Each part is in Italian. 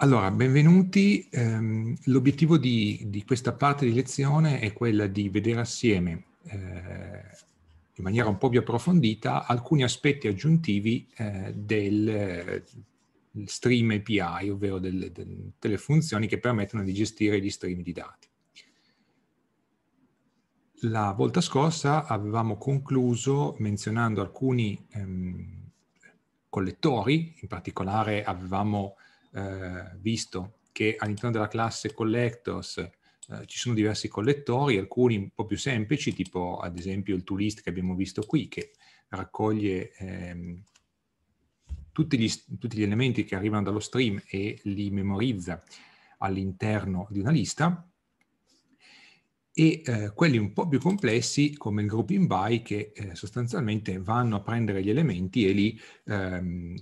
Allora, benvenuti. Um, l'obiettivo di, di, questa parte di lezione è quella di vedere assieme eh, in maniera un po' più approfondita alcuni aspetti aggiuntivi eh, del, eh, stream API, ovvero del, del, delle funzioni che permettono di gestire gli stream di dati. La volta scorsa avevamo concluso menzionando alcuni ehm, collettori, in particolare avevamo eh, visto che all'interno della classe collectors eh, ci sono diversi collettori, alcuni un po' più semplici, tipo ad esempio il toolist che abbiamo visto qui, che raccoglie ehm, tutti, gli, tutti gli elementi che arrivano dallo stream e li memorizza all'interno di una lista, e eh, quelli un po' più complessi come il grouping by che eh, sostanzialmente vanno a prendere gli elementi e li ehm,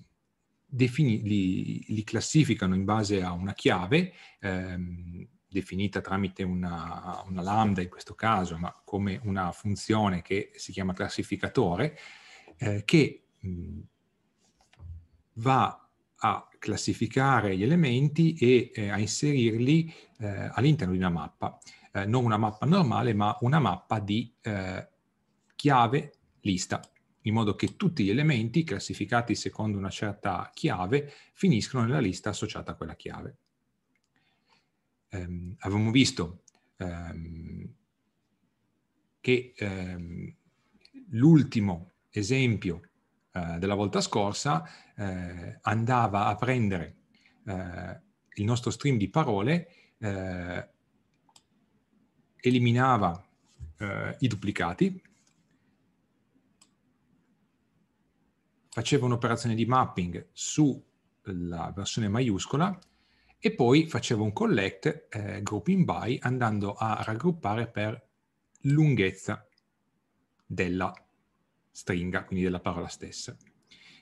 defini- li, li, classificano in base a una chiave ehm, definita tramite una, una, lambda in questo caso, ma come una funzione che si chiama classificatore, eh, che mh, va a classificare gli elementi e eh, a inserirli eh, all'interno di una mappa. Eh, non una mappa normale, ma una mappa di eh, chiave lista in modo che tutti gli elementi classificati secondo una certa chiave finiscono nella lista associata a quella chiave. Um, avevamo visto um, che um, l'ultimo esempio uh, della volta scorsa uh, andava a prendere uh, il nostro stream di parole, eliminava i duplicati, faceva un'operazione di mapping sulla eh, versione maiuscola e poi faceva un collect eh, grouping by andando a raggruppare per lunghezza della stringa, quindi della parola stessa.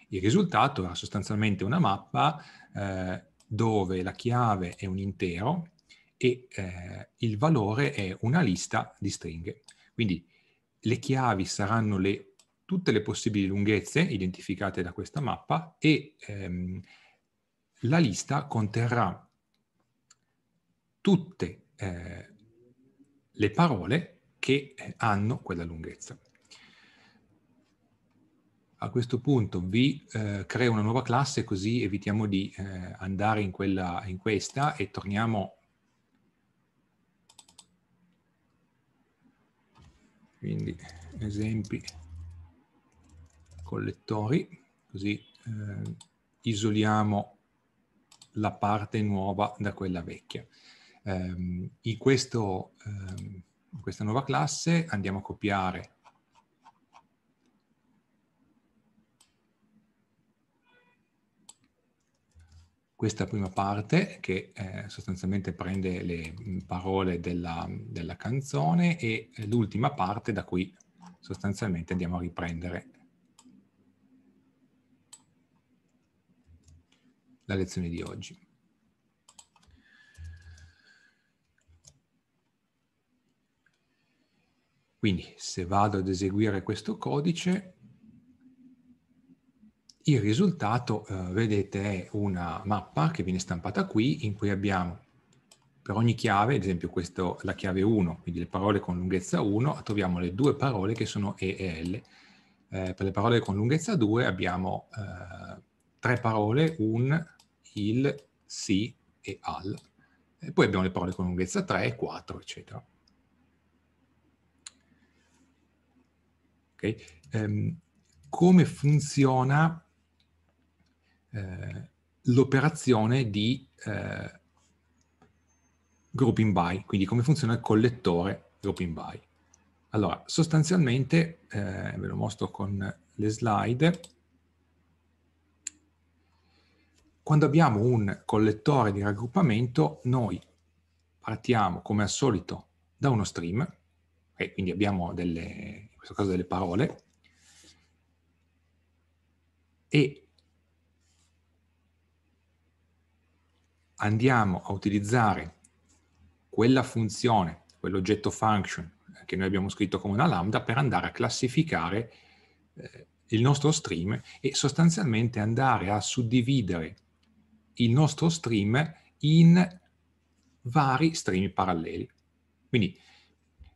Il risultato era sostanzialmente una mappa eh, dove la chiave è un intero e eh, il valore è una lista di stringhe. Quindi le chiavi saranno le tutte le possibili lunghezze identificate da questa mappa e ehm, la lista conterrà tutte eh, le parole che eh, hanno quella lunghezza. A questo punto vi eh, creo una nuova classe così evitiamo di eh, andare in, quella, in questa e torniamo quindi esempi collettori, così eh, isoliamo la parte nuova da quella vecchia. Um, ehm, in, questo, um, in questa nuova classe andiamo a copiare questa prima parte che eh, sostanzialmente prende le mm, parole della, della canzone e eh, l'ultima parte da cui sostanzialmente andiamo a riprendere la lezione di oggi. Quindi se vado ad eseguire questo codice, il risultato, eh, vedete, è una mappa che viene stampata qui in cui abbiamo per ogni chiave, ad esempio questo, la chiave 1, quindi le parole con lunghezza 1, troviamo le due parole che sono E e L. Eh, per le parole con lunghezza 2 abbiamo eh, tre parole, un, il, si e al. E poi abbiamo le parole con lunghezza 3, 4, eccetera. Okay. Um, come funziona eh, l'operazione di eh, grouping by, quindi come funziona il collettore grouping by. Allora, sostanzialmente, eh, ve lo mostro con le slide, Quando abbiamo un collettore di raggruppamento, noi partiamo come al solito da uno stream, e quindi abbiamo delle, in questo caso delle parole, e andiamo a utilizzare quella funzione, quell'oggetto function che noi abbiamo scritto come una lambda per andare a classificare eh, il nostro stream e sostanzialmente andare a suddividere il nostro stream in vari stream paralleli. Quindi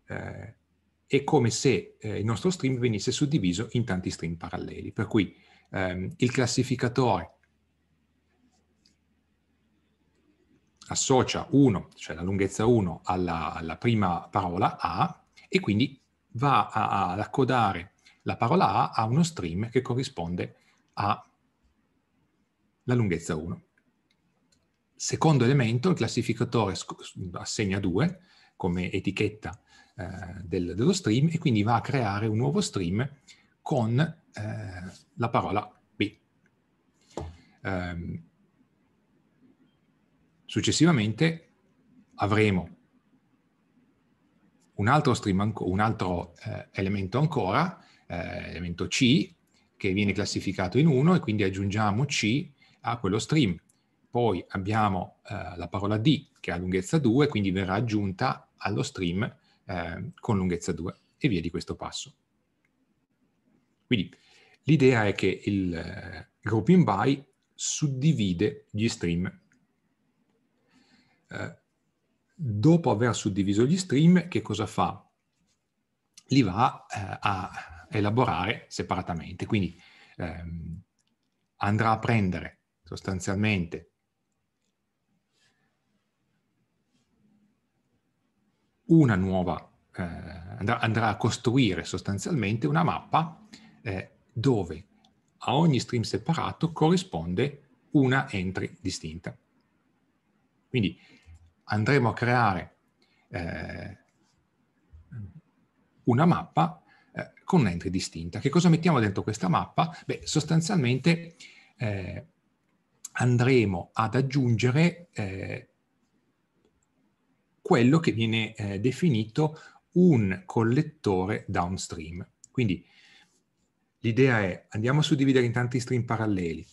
eh, è come se eh, il nostro stream venisse suddiviso in tanti stream paralleli, per cui ehm, il classificatore associa 1, cioè la lunghezza 1, alla, alla, prima parola A e quindi va a, ad accodare la parola A a uno stream che corrisponde alla lunghezza 1 secondo elemento, il classificatore assegna 2 come etichetta eh, del, dello stream e quindi va a creare un nuovo stream con eh, la parola B. Um, successivamente avremo un altro, stream, un altro eh, elemento ancora, eh, elemento C, che viene classificato in 1 e quindi aggiungiamo C a quello stream poi abbiamo eh, la parola D che ha lunghezza 2, quindi verrà aggiunta allo stream eh, con lunghezza 2 e via di questo passo. Quindi l'idea è che il eh, grouping by suddivide gli stream. Eh, dopo aver suddiviso gli stream, che cosa fa? Li va eh, a elaborare separatamente, quindi ehm, andrà a prendere sostanzialmente una nuova, eh, andrà, andrà, a costruire sostanzialmente una mappa eh, dove a ogni stream separato corrisponde una entry distinta. Quindi andremo a creare eh, una mappa eh, con un'entry distinta. Che cosa mettiamo dentro questa mappa? Beh, sostanzialmente eh, andremo ad aggiungere eh, quello che viene eh, definito un collettore downstream. Quindi l'idea è andiamo a suddividere in tanti stream paralleli.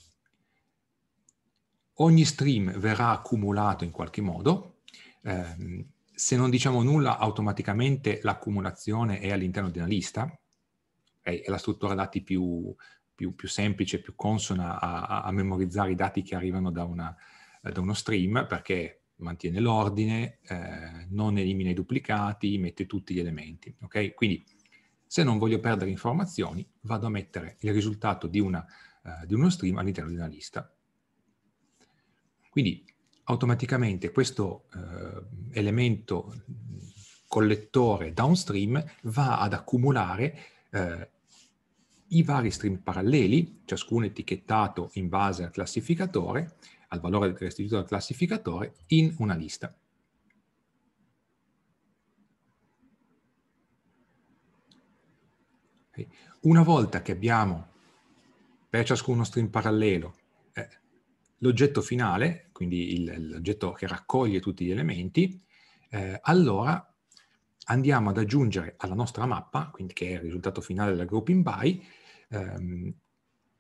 Ogni stream verrà accumulato in qualche modo. Eh, se non diciamo nulla, automaticamente l'accumulazione è all'interno di una lista. È la struttura dati più, più, più, semplice, più consona a, a, memorizzare i dati che arrivano da, una, da uno stream, perché mantiene l'ordine, eh, non elimina i duplicati, mette tutti gli elementi. Okay? Quindi se non voglio perdere informazioni, vado a mettere il risultato di, una, eh, di uno stream all'interno di una lista. Quindi automaticamente questo eh, elemento collettore downstream va ad accumulare eh, i vari stream paralleli, ciascuno etichettato in base al classificatore, al valore restituito dal classificatore in una lista. Una volta che abbiamo per ciascuno stream parallelo eh, l'oggetto finale, quindi l'oggetto che raccoglie tutti gli elementi, eh, allora andiamo ad aggiungere alla nostra mappa, quindi che è il risultato finale della grouping by, ehm,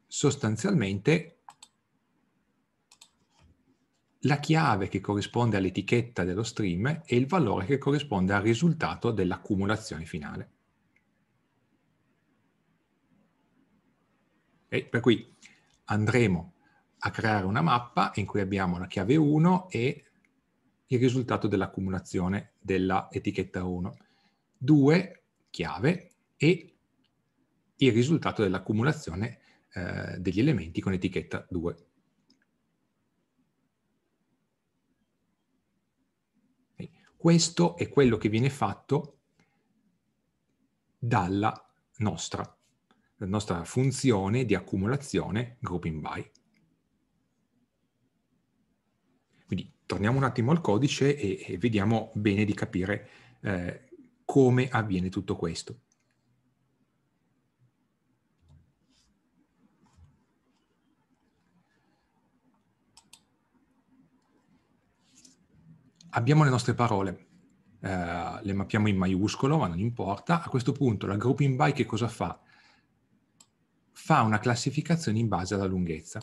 sostanzialmente la chiave che corrisponde all'etichetta dello stream e il valore che corrisponde al risultato dell'accumulazione finale. E per cui andremo a creare una mappa in cui abbiamo la chiave 1 e il risultato dell'accumulazione dell'etichetta 1, 2 chiave e il risultato dell'accumulazione eh, degli elementi con etichetta 2. Questo è quello che viene fatto dalla nostra, la nostra funzione di accumulazione grouping by. Quindi torniamo un attimo al codice e, e vediamo bene di capire eh, come avviene tutto questo. abbiamo le nostre parole, eh, le mappiamo in maiuscolo, ma non importa. A questo punto la grouping by che cosa fa? Fa una classificazione in base alla lunghezza.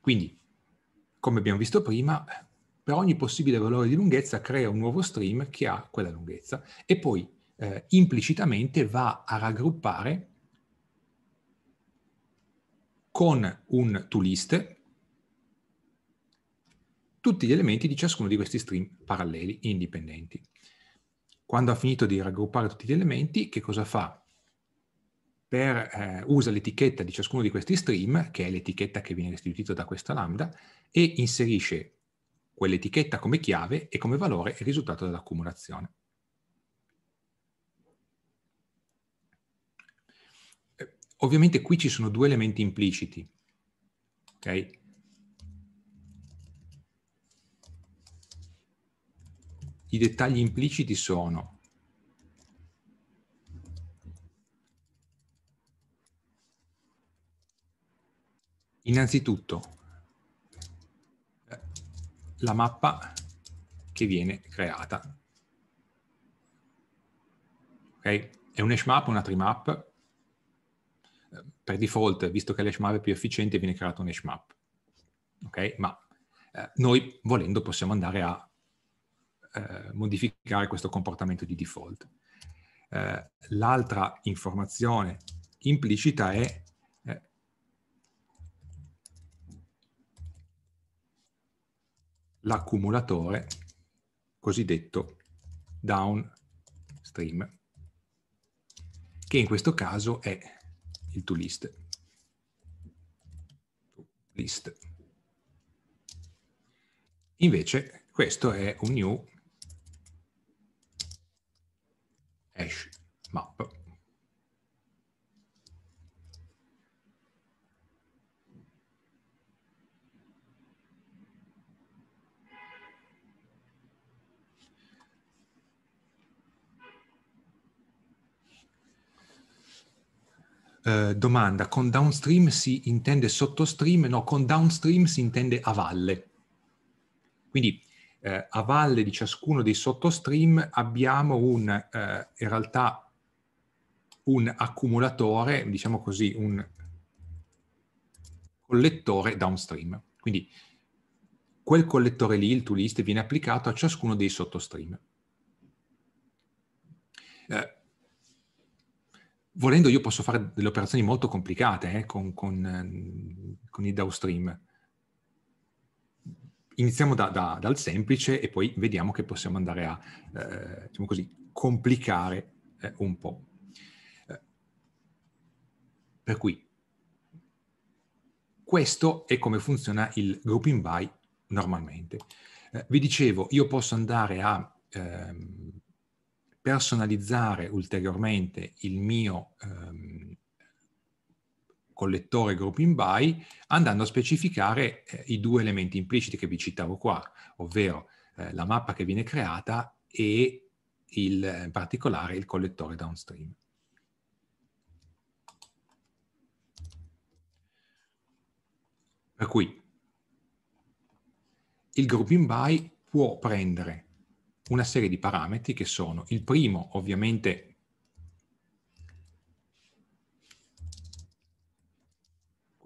Quindi, come abbiamo visto prima, per ogni possibile valore di lunghezza crea un nuovo stream che ha quella lunghezza e poi eh, implicitamente va a raggruppare con un toList tutti gli elementi di ciascuno di questi stream paralleli indipendenti. Quando ha finito di raggruppare tutti gli elementi, che cosa fa? Per, eh, usa l'etichetta di ciascuno di questi stream, che è l'etichetta che viene restituita da questa lambda, e inserisce quell'etichetta come chiave e come valore il risultato dell'accumulazione. Eh, ovviamente qui ci sono due elementi impliciti, okay? i dettagli impliciti sono innanzitutto eh, la mappa che viene creata. Okay? È un hash map, una tree map. Eh, per default, visto che l'hash map è più efficiente, viene creato un hash map. Okay? Ma eh, noi, volendo, possiamo andare a eh, modificare questo comportamento di default. Eh, l'altra informazione implicita è eh, l'accumulatore cosiddetto downstream, che in questo caso è il toList. List. Invece questo è un new hash map. Uh, domanda, con downstream si intende sottostream? No, con downstream si intende a valle. Quindi eh, a valle di ciascuno dei sottostream abbiamo un, eh, in realtà un accumulatore, diciamo così, un collettore downstream. Quindi quel collettore lì, il toList, viene applicato a ciascuno dei sottostream. Eh, volendo io posso fare delle operazioni molto complicate eh, con, con, ehm, con, i downstream iniziamo da, da, dal semplice e poi vediamo che possiamo andare a, eh, diciamo così, complicare eh, un po'. Eh, per cui, questo è come funziona il grouping by normalmente. Eh, vi dicevo, io posso andare a ehm, personalizzare ulteriormente il mio, ehm, collettore grouping by andando a specificare eh, i due elementi impliciti che vi citavo qua, ovvero eh, la mappa che viene creata e il, in particolare il collettore downstream. Per cui il grouping by può prendere una serie di parametri che sono il primo ovviamente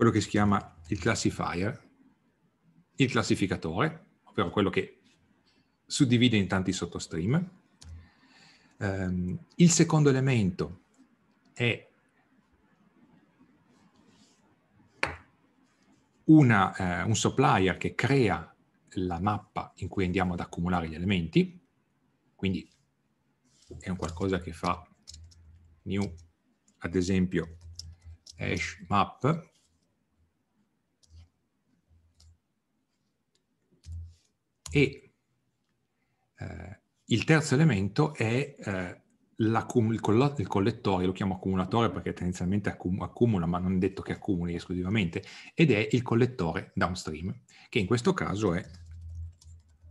quello che si chiama il classifier, il classificatore, ovvero quello che suddivide in tanti sottostream. Um, il secondo elemento è una, eh, un supplier che crea la mappa in cui andiamo ad accumulare gli elementi, quindi è un qualcosa che fa new, ad esempio, hash map, E eh, il terzo elemento è eh, il, coll- il, collettore, lo chiamo accumulatore perché tendenzialmente accum- accumula, ma non è detto che accumuli esclusivamente, ed è il collettore downstream, che in questo caso è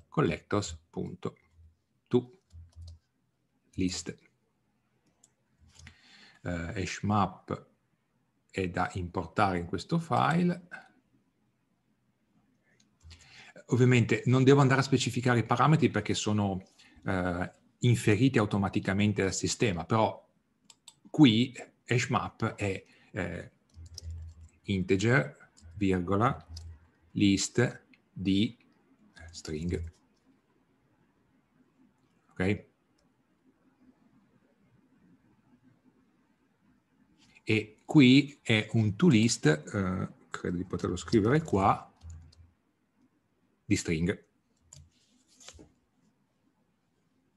collectors.toList. Eh, hashmap è da importare in questo file, Ovviamente non devo andare a specificare i parametri perché sono eh, inferiti automaticamente dal sistema, però qui hashmap è eh, integer, virgola, list di string. Ok? E qui è un toList, eh, credo di poterlo scrivere qua, di stringhe.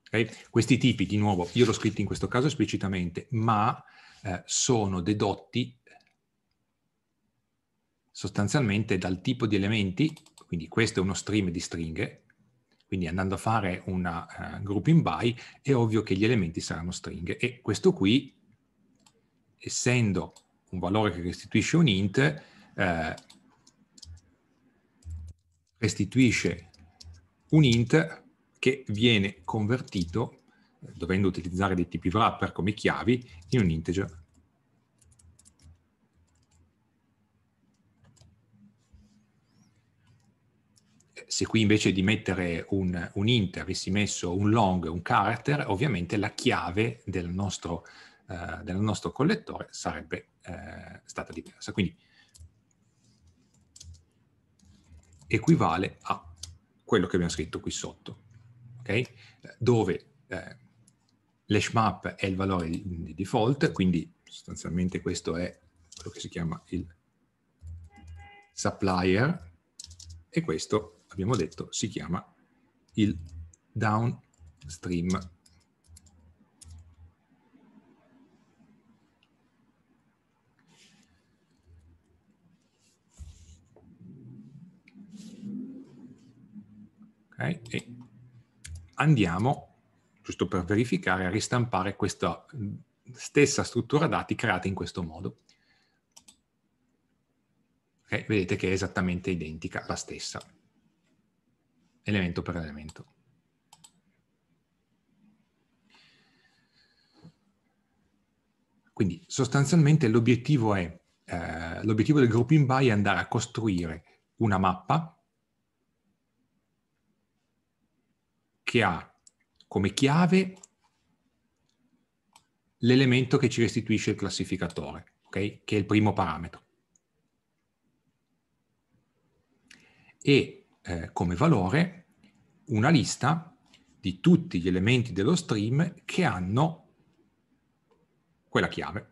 Okay? Questi tipi, di nuovo, io l'ho scritto in questo caso esplicitamente, ma eh, sono dedotti sostanzialmente dal tipo di elementi, quindi questo è uno stream di stringhe, quindi andando a fare una uh, grouping by è ovvio che gli elementi saranno stringhe e questo qui, essendo un valore che restituisce un int, eh, restituisce un int che viene convertito, dovendo utilizzare dei tipi wrapper come chiavi, in un integer. se qui invece di mettere un, un int avessi messo un long, un character, ovviamente la chiave del nostro, eh, del nostro collettore sarebbe eh, stata diversa. Quindi equivale a quello che abbiamo scritto qui sotto, okay? dove eh, l'hash map è il valore di default, quindi sostanzialmente questo è quello che si chiama il supplier e questo, abbiamo detto, si chiama il downstream Okay? E andiamo, giusto per verificare, a ristampare questa stessa struttura dati creata in questo modo. Okay? Vedete che è esattamente identica, la stessa, elemento per elemento. Quindi sostanzialmente l'obiettivo eh, del grouping by è andare a costruire una mappa che ha come chiave l'elemento che ci restituisce il classificatore, okay? che è il primo parametro. E eh, come valore una lista di tutti gli elementi dello stream che hanno quella chiave,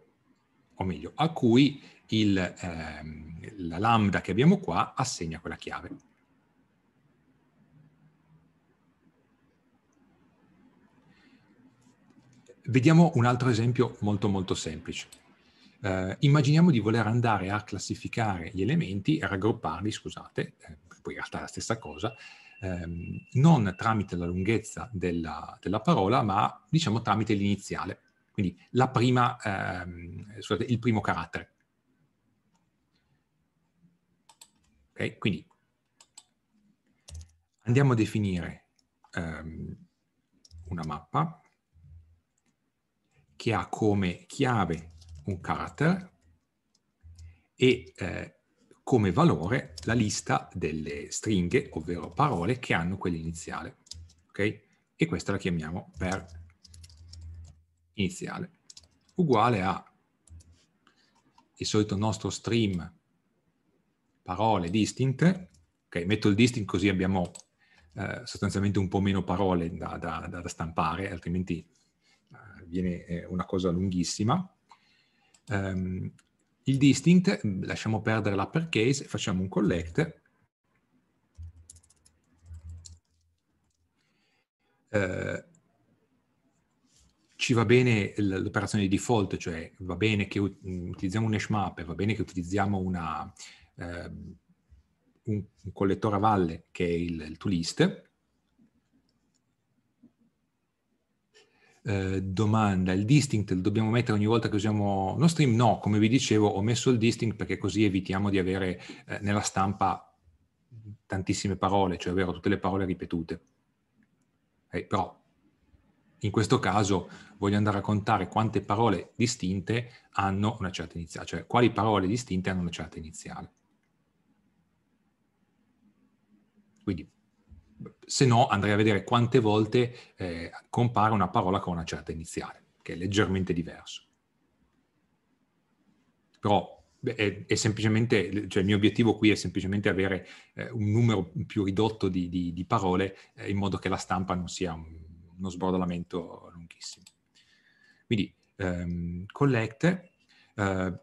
o meglio, a cui il, ehm, la lambda che abbiamo qua assegna quella chiave. Vediamo un altro esempio molto molto semplice. Eh, immaginiamo di voler andare a classificare gli elementi, e raggrupparli, scusate, eh, poi in realtà è la stessa cosa, ehm, non tramite la lunghezza della, della, parola, ma diciamo tramite l'iniziale, quindi prima, ehm, scusate, il primo carattere. Ok, Quindi andiamo a definire ehm, una mappa che ha come chiave un carattere e eh, come valore la lista delle stringhe, ovvero parole, che hanno quell'iniziale. Okay? E questa la chiamiamo per iniziale. Uguale a il solito nostro stream parole distinte. Okay, metto il distinct così abbiamo eh, sostanzialmente un po' meno parole da, da, da stampare, altrimenti viene eh, una cosa lunghissima. Um, il distinct, lasciamo perdere l'uppercase, facciamo un collect. Uh, ci va bene l'operazione di default, cioè va bene che mm, utilizziamo un hash map, va bene che utilizziamo una, uh, un, un, collettore a valle che è il, il toList, Eh, domanda, il distinct lo dobbiamo mettere ogni volta che usiamo lo stream? No, come vi dicevo ho messo il distinct perché così evitiamo di avere eh, nella stampa tantissime parole, cioè avere tutte le parole ripetute. Eh, però in questo caso voglio andare a contare quante parole distinte hanno una certa iniziale, cioè quali parole distinte hanno una certa iniziale. Quindi se no andrei a vedere quante volte eh, compare una parola con una certa iniziale, che è leggermente diverso. Però è, è semplicemente, cioè il mio obiettivo qui è semplicemente avere eh, un numero più ridotto di, di, di parole eh, in modo che la stampa non sia un, uno sbordolamento lunghissimo. Quindi ehm, collect, eh,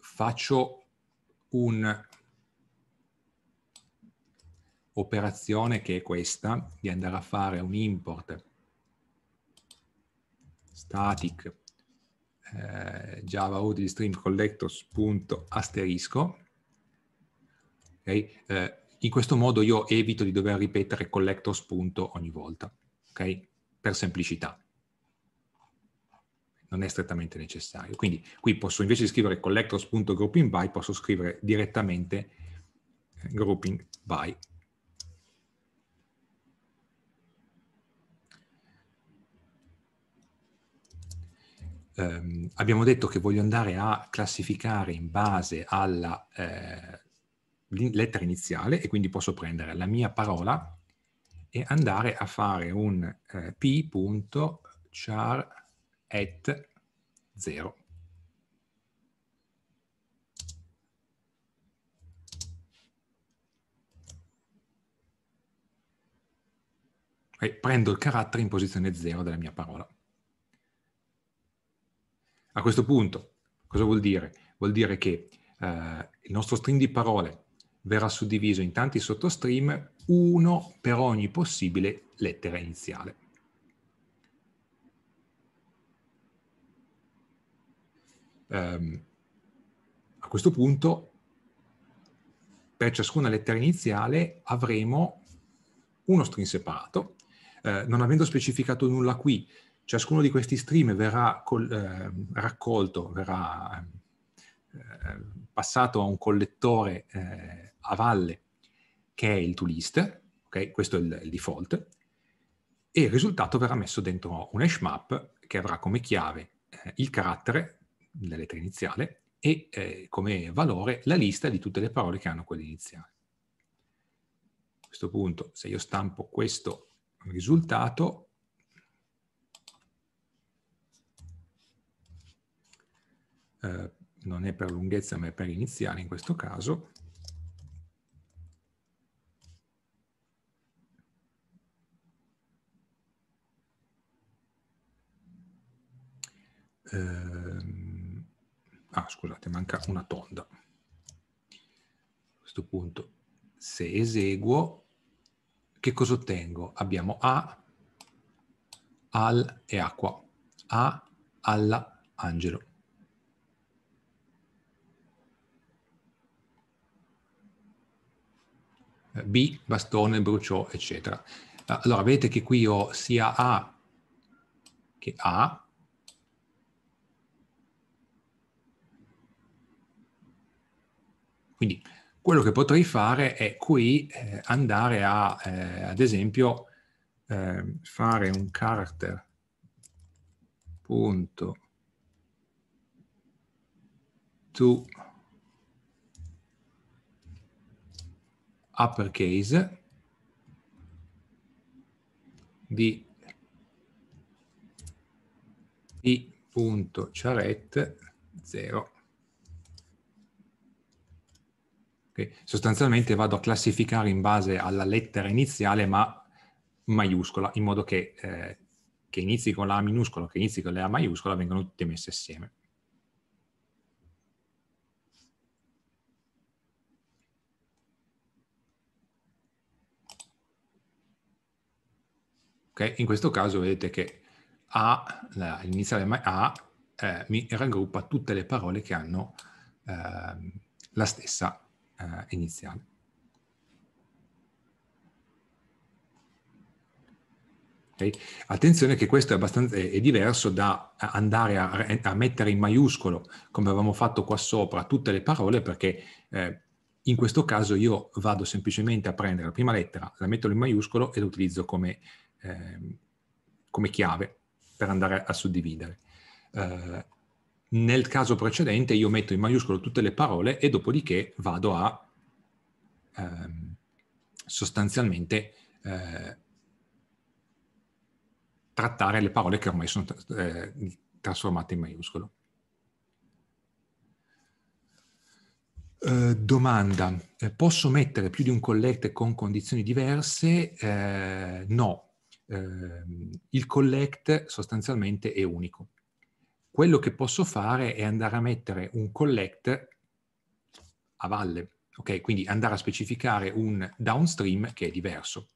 faccio un operazione che è questa, di andare a fare un import static eh, java audio stream collectors.asterisco. Okay? Eh, in questo modo io evito di dover ripetere collectors. ogni volta, okay? per semplicità. Non è strettamente necessario. Quindi qui posso invece di scrivere collectors.grouping by, posso scrivere direttamente eh, grouping by ehm, abbiamo detto che voglio andare a classificare in base alla eh, lettera iniziale e quindi posso prendere la mia parola e andare a fare un eh, p.char at 0. prendo il carattere in posizione 0 della mia parola. A questo punto, cosa vuol dire? Vuol dire che eh, il nostro stream di parole verrà suddiviso in tanti sottostream, uno per ogni possibile lettera iniziale. Um, a questo punto, per ciascuna lettera iniziale avremo uno string separato. Eh, non avendo specificato nulla qui, Ciascuno di questi stream verrà col, eh, raccolto, verrà eh, passato a un collettore eh, a valle che è il toList, okay? questo è il, il default, e il risultato verrà messo dentro un hash map che avrà come chiave eh, il carattere, la lettera iniziale, e eh, come valore la lista di tutte le parole che hanno quell'iniziale. A questo punto, se io stampo questo risultato, Eh, non è per lunghezza ma è per iniziare in questo caso, eh, ah scusate, manca una tonda. A questo punto, se eseguo, che cosa ottengo? Abbiamo A, al e acqua, A alla angelo. B, bastone, bruciò, eccetera. Allora, vedete che qui ho sia A che A, quindi quello che potrei fare è qui eh, andare a, eh, ad esempio, eh, fare un character punto to uppercase di p.charet 0. Okay. Sostanzialmente vado a classificare in base alla lettera iniziale ma maiuscola, in modo che, eh, che inizi con la minuscola, che inizi con la maiuscola vengano tutte messe assieme. Okay? In questo caso vedete che A, l'iniziale A, eh, mi raggruppa tutte le parole che hanno eh, la stessa eh, iniziale. Attenzione che questo è, è diverso da andare a, a, mettere in maiuscolo, come avevamo fatto qua sopra, tutte le parole, perché eh, in questo caso io vado semplicemente a prendere la prima lettera, la metto in maiuscolo e la utilizzo come Ehm, come chiave per andare a suddividere. Eh, nel caso precedente io metto in maiuscolo tutte le parole e dopodiché vado a ehm, sostanzialmente eh, trattare le parole che ormai sono eh, trasformate in maiuscolo. Eh, domanda, eh, posso mettere più di un collect con condizioni diverse? Eh, no, Ehm, il collect sostanzialmente è unico. Quello che posso fare è andare a mettere un collect a valle, ok? Quindi andare a specificare un downstream che è diverso.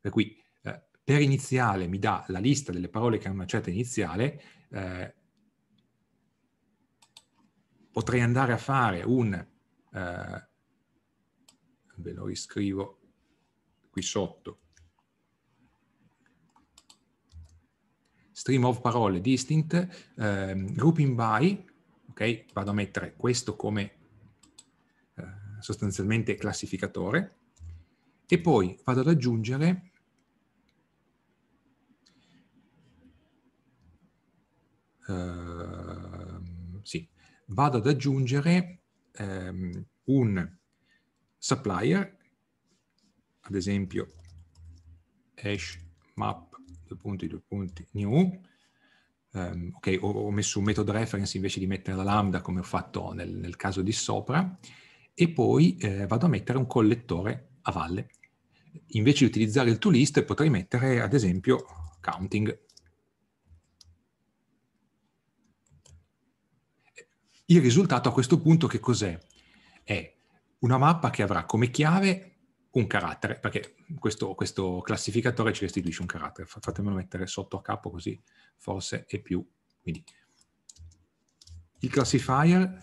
Per cui eh, per iniziale mi dà la lista delle parole che hanno una certa iniziale, eh, potrei andare a fare un, eh, ve lo riscrivo qui sotto, stream of parole distinct, eh, grouping by, ok? Vado a mettere questo come eh, sostanzialmente classificatore e poi vado ad aggiungere Uh, sì, vado ad aggiungere um, un supplier, ad esempio hash map due punti, due punti, new. Um, ok, ho, ho, messo un metodo reference invece di mettere la lambda come ho fatto nel, nel caso di sopra e poi eh, vado a mettere un collettore a valle. Invece di utilizzare il toList potrei mettere ad esempio counting. Il risultato a questo punto che cos'è? È una mappa che avrà come chiave un carattere, perché questo, questo classificatore ci restituisce un carattere. Fatemelo mettere sotto a capo così forse è più. Quindi il classifier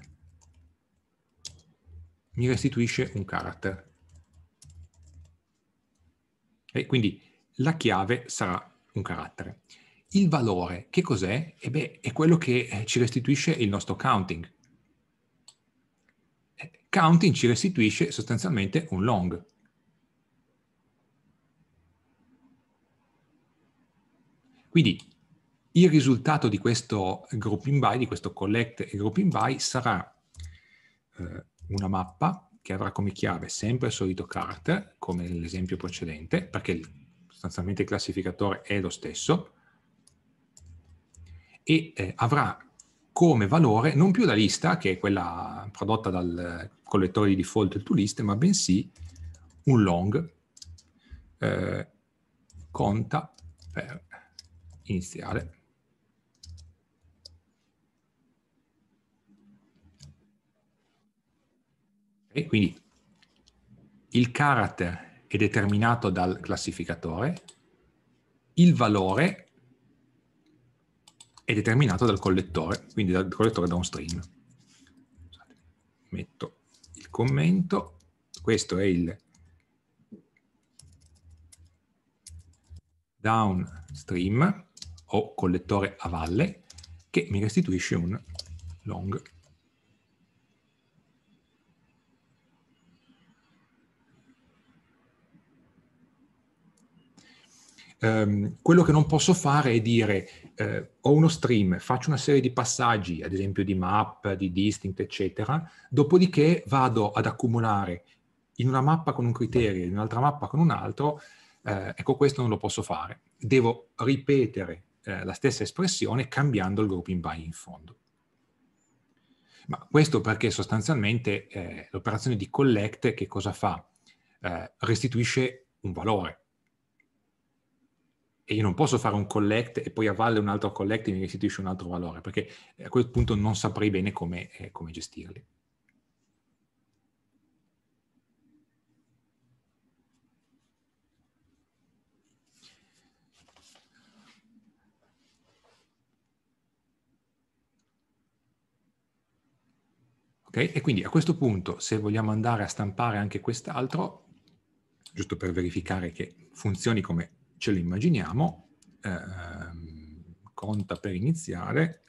mi restituisce un carattere. E quindi la chiave sarà un carattere. Il valore, che cos'è? E beh, è quello che eh, ci restituisce il nostro counting. Eh, counting ci restituisce sostanzialmente un long. Quindi il risultato di questo grouping by, di questo collect e grouping by, sarà eh, una mappa che avrà come chiave sempre il solito cart, come nell'esempio precedente, perché sostanzialmente il classificatore è lo stesso, e eh, avrà come valore non più la lista, che è quella prodotta dal collettore di default del toList, ma bensì un long eh, conta per iniziale. E quindi il character è determinato dal classificatore, il valore è determinato dal collettore, quindi dal collettore downstream. Metto il commento, questo è il downstream o collettore a valle che mi restituisce un long. Um, quello che non posso fare è dire eh, ho uno stream, faccio una serie di passaggi, ad esempio di map, di distinct, eccetera, dopodiché vado ad accumulare in una mappa con un criterio, in un'altra mappa con un altro, eh, ecco questo non lo posso fare. Devo ripetere eh, la stessa espressione cambiando il grouping by in fondo. Ma questo perché sostanzialmente eh, l'operazione di collect che cosa fa? Eh, restituisce un valore. E io non posso fare un collect e poi avvalle un altro collect e mi restituisce un altro valore, perché eh, a quel punto non saprei bene come, eh, come gestirli. Okay? E quindi a questo punto, se vogliamo andare a stampare anche quest'altro, giusto per verificare che funzioni come ce lo immaginiamo, ehm, conta per iniziare,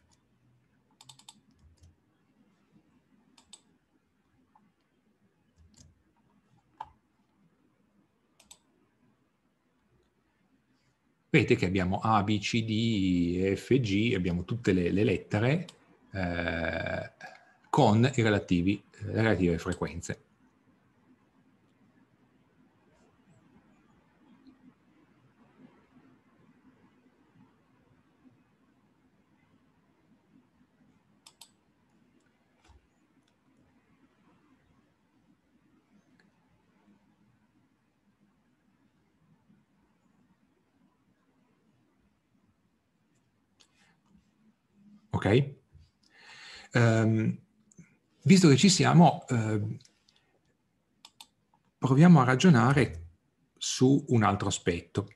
Vedete che abbiamo A, B, C, D, E, F, G, abbiamo tutte le, le lettere, eh, con eh, le relative frequenze. Ok? Um, visto che ci siamo, eh, proviamo a ragionare su un altro aspetto.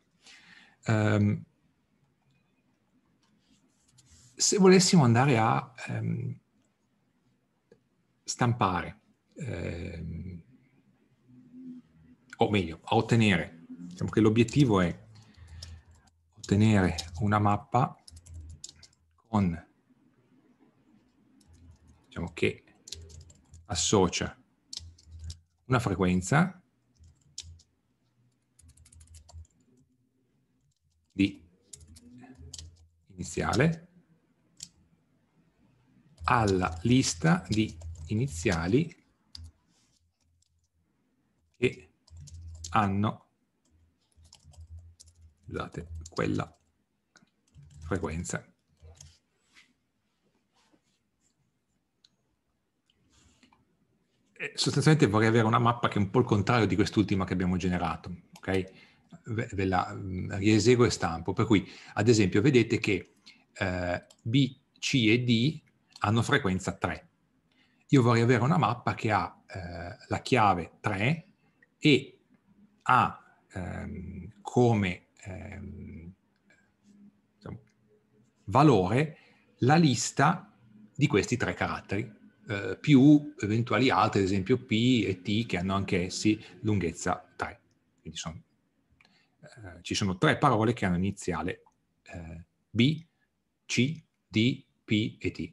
Um, se volessimo andare a um, stampare, um, o meglio, a ottenere, diciamo che l'obiettivo è ottenere una mappa con, diciamo che associa una frequenza di iniziale alla lista di iniziali che hanno scusate, quella frequenza. Eh, sostanzialmente vorrei avere una mappa che è un po' il contrario di quest'ultima che abbiamo generato, ok? Ve la mm, riesego e stampo. Per cui, ad esempio, vedete che eh, B, C e D hanno frequenza 3. Io vorrei avere una mappa che ha eh, la chiave 3 e ha ehm, come ehm, valore la lista di questi tre caratteri eh, più eventuali altri, ad esempio P e T, che hanno anche essi lunghezza 3. Quindi sono, eh, ci sono tre parole che hanno iniziale eh, B, C, D, P e T.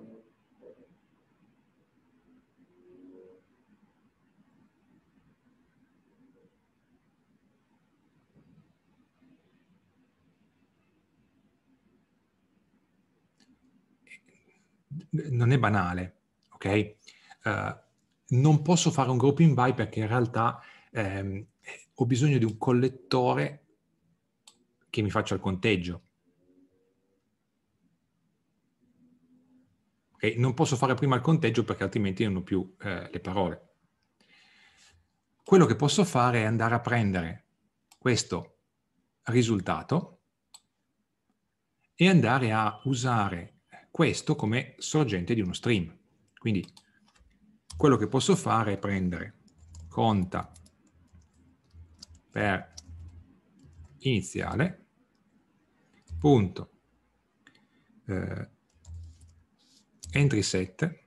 banale, ok? Uh, non posso fare un grouping by perché in realtà ehm, ho bisogno di un collettore che mi faccia il conteggio. Okay? Non posso fare prima il conteggio perché altrimenti non ho più eh, le parole. Quello che posso fare è andare a prendere questo risultato e andare a usare questo come sorgente di uno stream. Quindi quello che posso fare è prendere conta per iniziale punto eh, entry set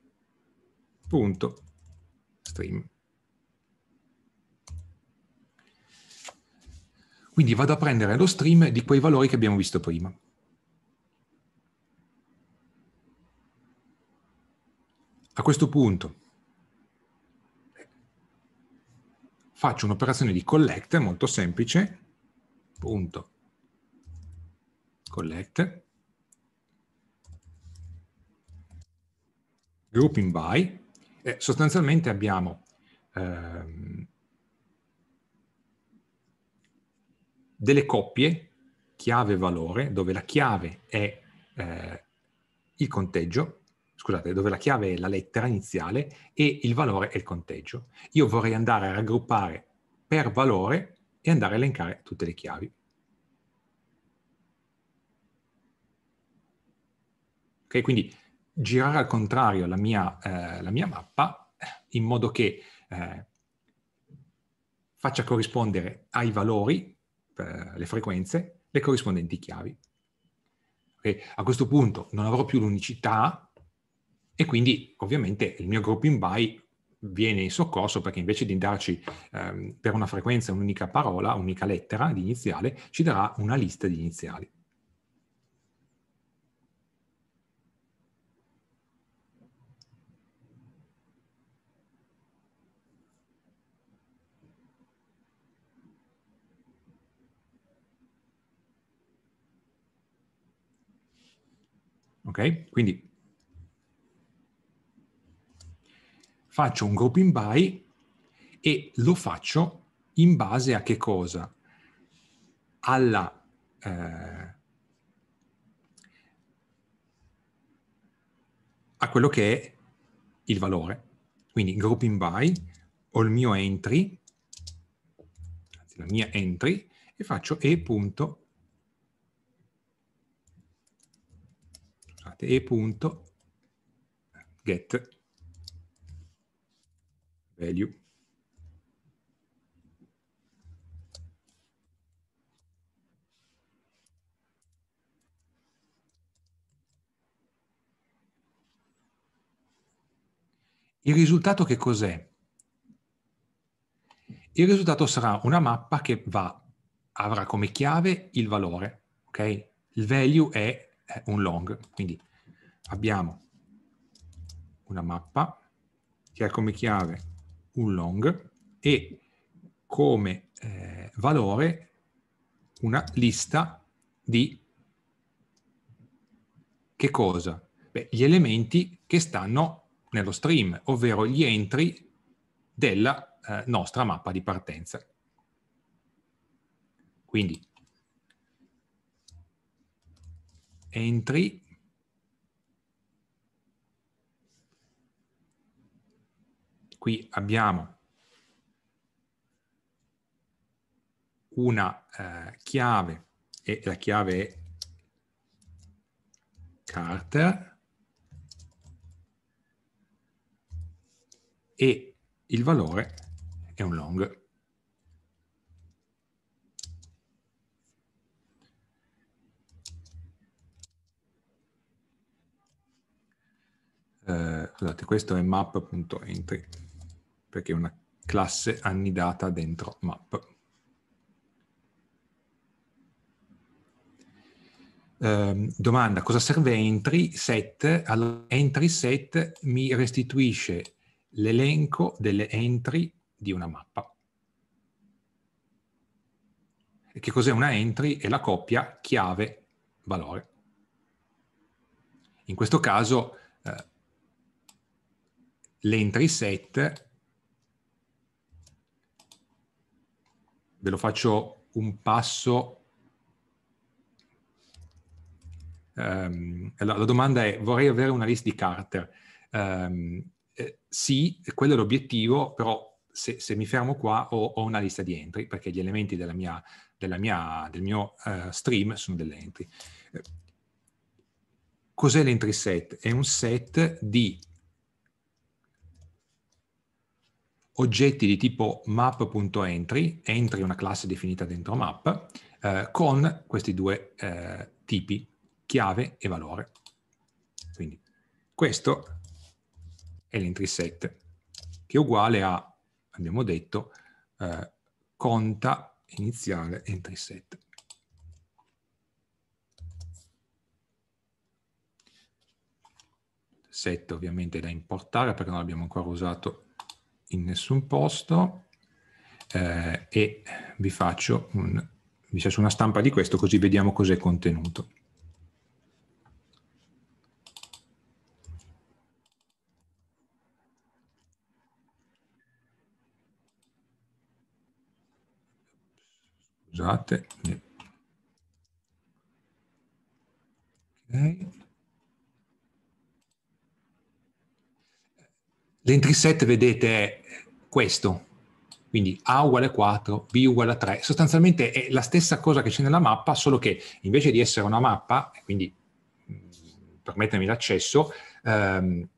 punto stream quindi vado a prendere lo stream di quei valori che abbiamo visto prima A questo punto faccio un'operazione di collect molto semplice, punto collect, grouping by, e sostanzialmente abbiamo ehm, delle coppie chiave-valore, dove la chiave è eh, il conteggio, scusate, dove la chiave è la lettera iniziale e il valore è il conteggio. Io vorrei andare a raggruppare per valore e andare a elencare tutte le chiavi. Ok, quindi girare al contrario la mia, eh, la mia mappa in modo che eh, faccia corrispondere ai valori, eh, le frequenze, le corrispondenti chiavi. Okay? A questo punto non avrò più l'unicità e quindi ovviamente il mio grouping by viene in soccorso perché invece di darci ehm, per una frequenza un'unica parola, un'unica lettera di iniziale, ci darà una lista di iniziali. Ok? Quindi faccio un grouping by e lo faccio in base a che cosa? Alla, eh, a quello che è il valore. Quindi grouping by, ho il mio entry, anzi la mia entry, e faccio e. Punto, Scusate, e. Punto, get value. Il risultato che cos'è? Il risultato sarà una mappa che va, avrà come chiave il valore, ok? Il value è un long, quindi abbiamo una mappa che ha come chiave un long e come eh, valore una lista di che cosa? Beh, gli elementi che stanno nello stream, ovvero gli entry della eh, nostra mappa di partenza. Quindi entry Qui abbiamo una eh, chiave e la chiave è Carter e il valore è un long. Eh, scusate, questo è map.entry perché è una classe annidata dentro map. Um, domanda, cosa serve entry set? Allora, entry set mi restituisce l'elenco delle entry di una mappa. E che cos'è una entry? È la coppia chiave-valore. In questo caso eh, l'entry set ve lo faccio un passo. Um, la, la, domanda è, vorrei avere una lista di Carter. Um, eh, sì, quello è l'obiettivo, però se, se mi fermo qua ho, ho, una lista di entry, perché gli elementi della mia, della mia, del mio uh, stream sono delle entry. Eh, cos'è l'entry set? È un set di oggetti di tipo map.entry, entry è una classe definita dentro map, eh, con questi due eh, tipi, chiave e valore. Quindi questo è l'entry set, che è uguale a, abbiamo detto, eh, conta iniziale entry set. Set ovviamente da importare perché non l'abbiamo ancora usato in nessun posto eh, e vi faccio, un, vi faccio una stampa di questo così vediamo cos'è contenuto. Scusate. Ok. L'entry set, vedete, è questo. Quindi A uguale 4, B uguale 3. Sostanzialmente è la stessa cosa che c'è nella mappa, solo che invece di essere una mappa, quindi mm, permettermi l'accesso, ehm,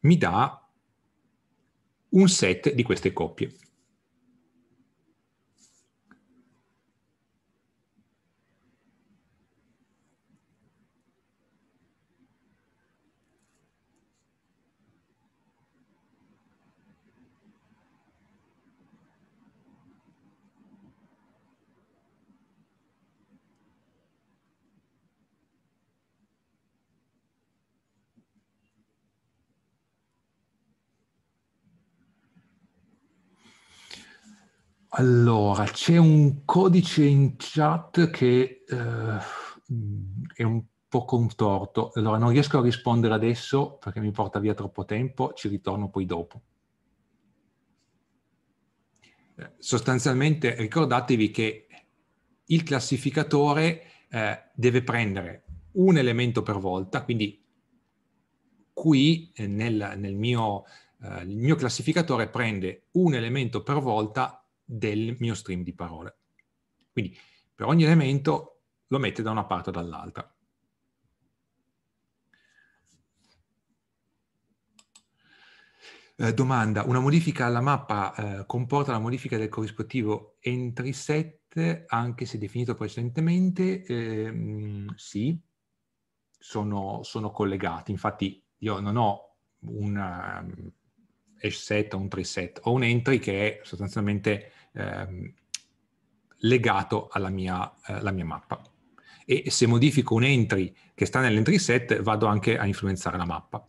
mi dà un set di queste coppie. Allora, c'è un codice in chat che eh, è un po' contorto. Allora, non riesco a rispondere adesso perché mi porta via troppo tempo, ci ritorno poi dopo. Sostanzialmente ricordatevi che il classificatore eh, deve prendere un elemento per volta, quindi qui eh, nel, nel mio, eh, il mio classificatore prende un elemento per volta del mio stream di parole. Quindi per ogni elemento lo mette da una parte o dall'altra. Eh, domanda, una modifica alla mappa eh, comporta la modifica del corrispettivo entry set anche se definito precedentemente? Eh, sì, sono, sono, collegati. Infatti io non ho un um, hash set o un tree set, ho un entry che è sostanzialmente eh, legato alla mia, eh, mia, mappa. E se modifico un entry che sta nell'entry set, vado anche a influenzare la mappa.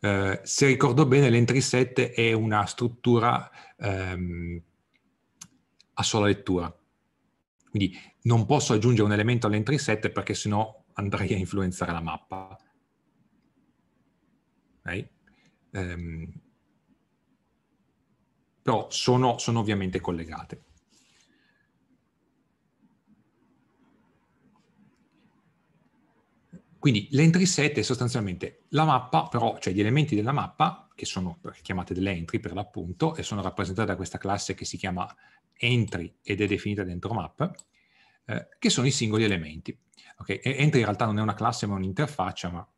Eh, se ricordo bene, l'entry set è una struttura ehm, a sola lettura. Quindi non posso aggiungere un elemento all'entry set perché sennò andrei a influenzare la mappa. Okay? Um, però sono, sono ovviamente collegate. Quindi l'entry set è sostanzialmente la mappa, però, cioè gli elementi della mappa, che sono chiamate delle entry per l'appunto, e sono rappresentate da questa classe che si chiama entry ed è definita dentro map, eh, che sono i singoli elementi. Okay? Entry in realtà non è una classe ma un'interfaccia, ma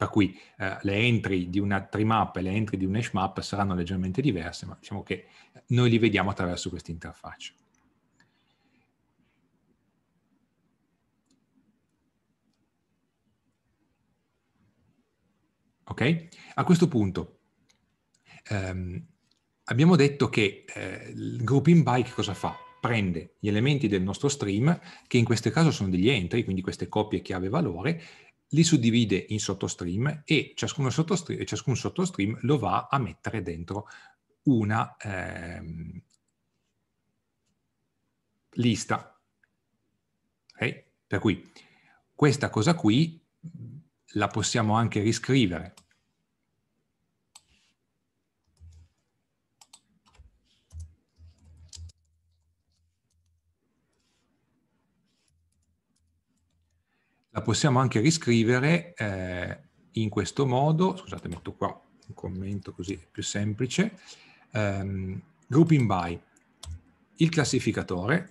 per cui eh, le entry di una tree map e le entry di un hash map saranno leggermente diverse, ma diciamo che eh, noi li vediamo attraverso questa interfaccia. Ok? A questo punto ehm, abbiamo detto che eh, il grouping by che cosa fa? Prende gli elementi del nostro stream, che in questo caso sono degli entry, quindi queste coppie chiave valore, li suddivide in sottostream e ciascuno sottostream, ciascun sottostream lo va a mettere dentro una ehm, lista. Okay? Per cui questa cosa qui la possiamo anche riscrivere possiamo anche riscrivere eh, in questo modo, scusate metto qua un commento così è più semplice, ehm, grouping by il classificatore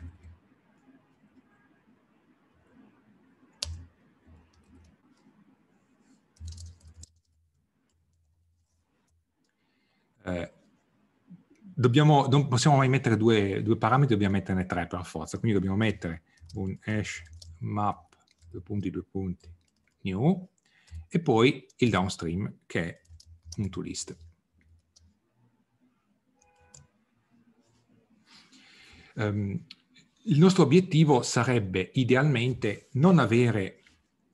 eh, dobbiamo, non possiamo mai mettere due, due parametri, dobbiamo metterne tre per forza, quindi dobbiamo mettere un hash map due punti, due punti, new, e poi il downstream che è un to list. Um, il nostro obiettivo sarebbe idealmente non avere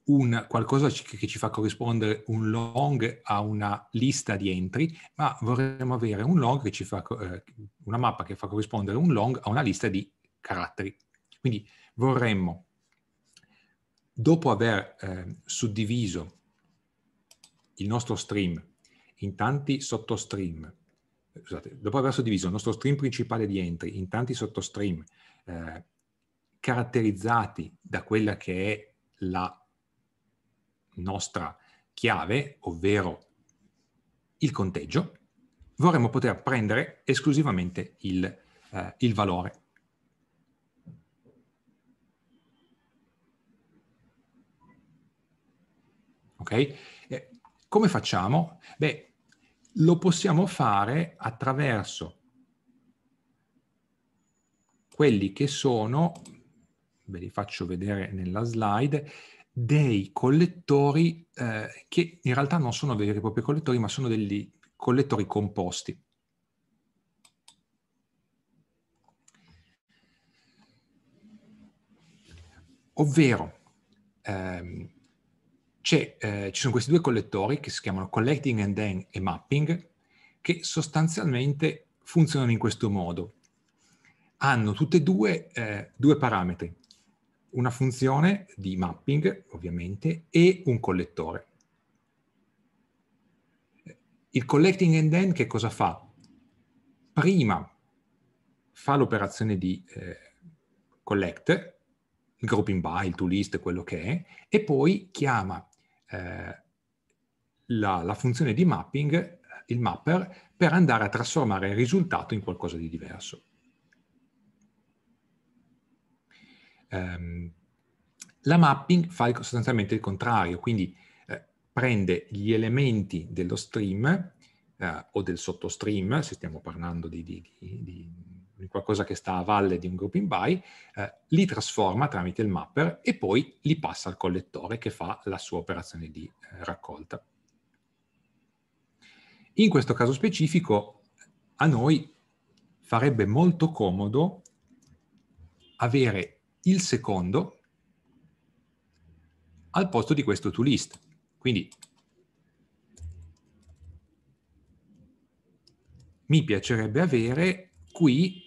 un qualcosa che ci fa corrispondere un long a una lista di entry, ma vorremmo avere un long che ci fa, eh, una mappa che fa corrispondere un long a una lista di caratteri. Quindi vorremmo dopo aver eh, suddiviso il nostro stream in tanti sottostream, scusate, dopo aver suddiviso il nostro stream principale di entry in tanti sottostream eh, caratterizzati da quella che è la nostra chiave, ovvero il conteggio, vorremmo poter prendere esclusivamente il, eh, il valore Okay? Eh, come facciamo? Beh, lo possiamo fare attraverso quelli che sono, ve li faccio vedere nella slide, dei collettori eh, che in realtà non sono veri e propri collettori, ma sono degli collettori composti. Ovvero, ehm, eh, ci sono questi due collettori che si chiamano Collecting and Then e Mapping, che sostanzialmente funzionano in questo modo. Hanno tutte e due eh, due parametri, una funzione di mapping, ovviamente, e un collettore. Il collecting and then che cosa fa? Prima fa l'operazione di eh, collect, il grouping by, il to list, quello che è, e poi chiama eh, la, la, funzione di mapping, il mapper, per andare a trasformare il risultato in qualcosa di diverso. Um, la mapping fa sostanzialmente il contrario, quindi eh, prende gli elementi dello stream eh, o del sottostream, se stiamo parlando di, di, di, qualcosa che sta a valle di un grouping by, eh, li trasforma tramite il mapper e poi li passa al collettore che fa la sua operazione di eh, raccolta. In questo caso specifico a noi farebbe molto comodo avere il secondo al posto di questo to list. Quindi mi piacerebbe avere qui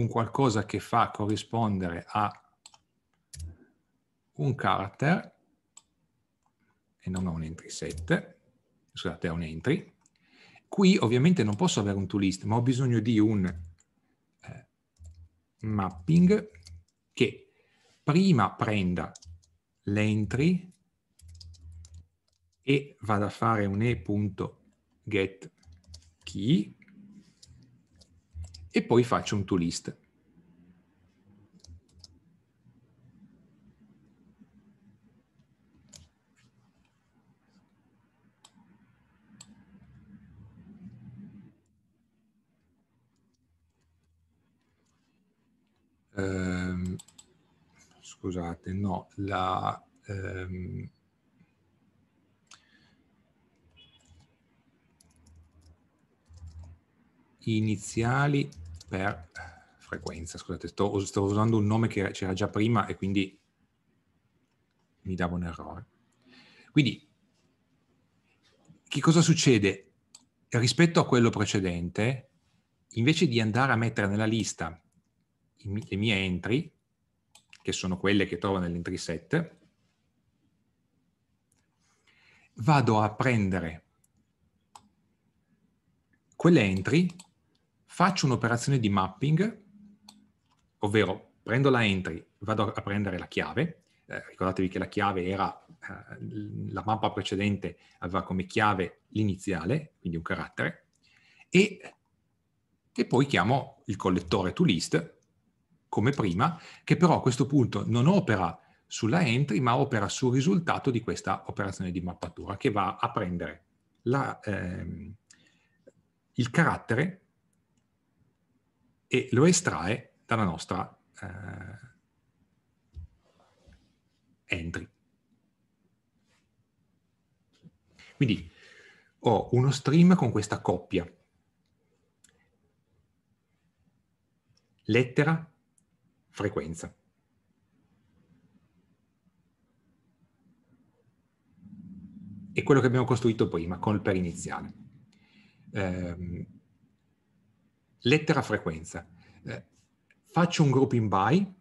un qualcosa che fa corrispondere a un character e non a un entry set, scusate, a un entry. Qui ovviamente non posso avere un toList, ma ho bisogno di un eh, mapping che prima prenda l'entry e vada a fare un e.getKey e poi faccio un to list. Eh, scusate, no, la, ehm, iniziali per frequenza. Scusate, sto, sto usando un nome che c'era già prima e quindi mi dava un errore. Quindi, che cosa succede? Rispetto a quello precedente, invece di andare a mettere nella lista le mie entry, che sono quelle che trovo nell'entry set, vado a prendere quelle entry faccio un'operazione di mapping, ovvero prendo la entry, vado a prendere la chiave, eh, ricordatevi che la chiave era, eh, la mappa precedente aveva come chiave l'iniziale, quindi un carattere, e, e poi chiamo il collettore toList come prima, che però a questo punto non opera sulla entry, ma opera sul risultato di questa operazione di mappatura, che va a prendere la, ehm, il carattere e lo estrae dalla nostra eh, entry. Quindi ho uno stream con questa coppia. Lettera, frequenza. E quello che abbiamo costruito prima col per iniziale. Eh, lettera frequenza. Eh, faccio un grouping by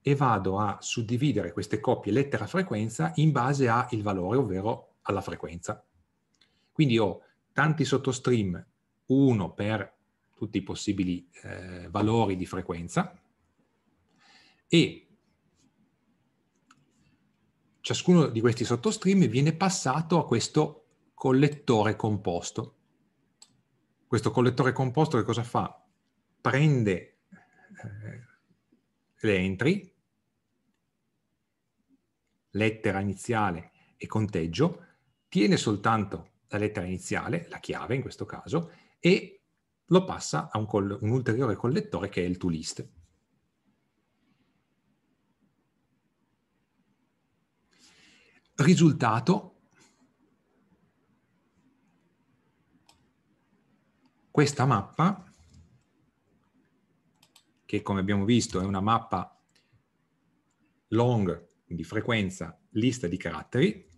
e vado a suddividere queste coppie lettera frequenza in base al valore, ovvero alla frequenza. Quindi ho tanti sottostream, uno per tutti i possibili eh, valori di frequenza e ciascuno di questi sottostream viene passato a questo collettore composto questo collettore composto che cosa fa? Prende eh, le entry, lettera iniziale e conteggio, tiene soltanto la lettera iniziale, la chiave in questo caso, e lo passa a un, col un ulteriore collettore che è il toList. Risultato questa mappa, che come abbiamo visto è una mappa long, quindi frequenza, lista di caratteri,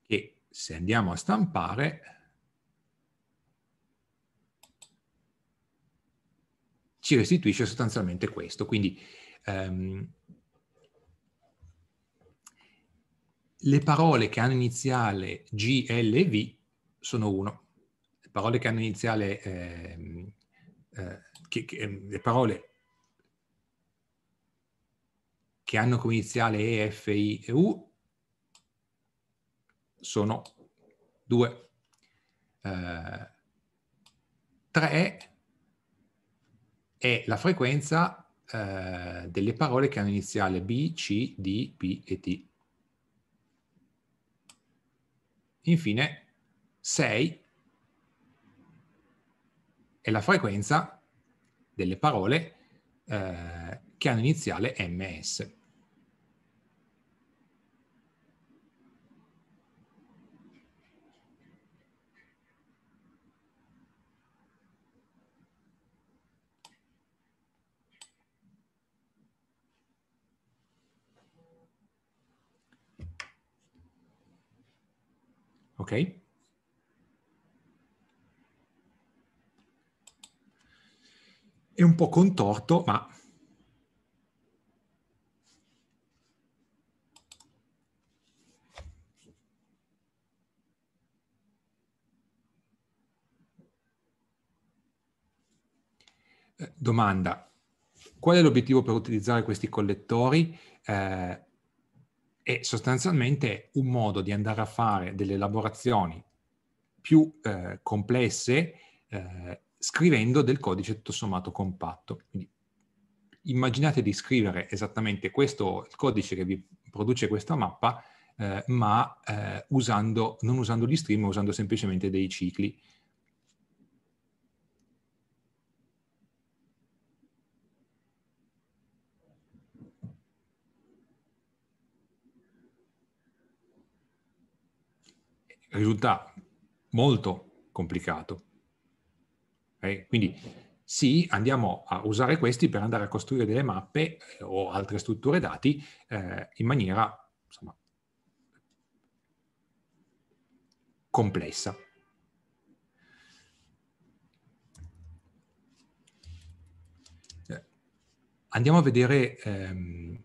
che se andiamo a stampare ci restituisce sostanzialmente questo. Quindi ehm, le parole che hanno iniziale G, L e V sono uno. Le parole che hanno iniziale, ehm, eh, che, che, ehm, le parole che hanno come iniziale E, F, I e U sono due. Eh, 3 è la frequenza eh, delle parole che hanno iniziale B, C, D, P e T. Infine, 6 è la frequenza delle parole eh, che hanno iniziale MS. Ok? È un po' contorto, ma eh, Domanda, qual è l'obiettivo per utilizzare questi collettori? Eh, è sostanzialmente un modo di andare a fare delle elaborazioni più eh, complesse eh, scrivendo del codice tutto sommato compatto. Quindi immaginate di scrivere esattamente questo, il codice che vi produce questa mappa, eh, ma eh, usando, non usando gli stream, ma usando semplicemente dei cicli. risulta molto complicato. Okay? Quindi sì, andiamo a usare questi per andare a costruire delle mappe eh, o altre strutture dati eh, in maniera insomma, complessa. Eh, andiamo a vedere ehm,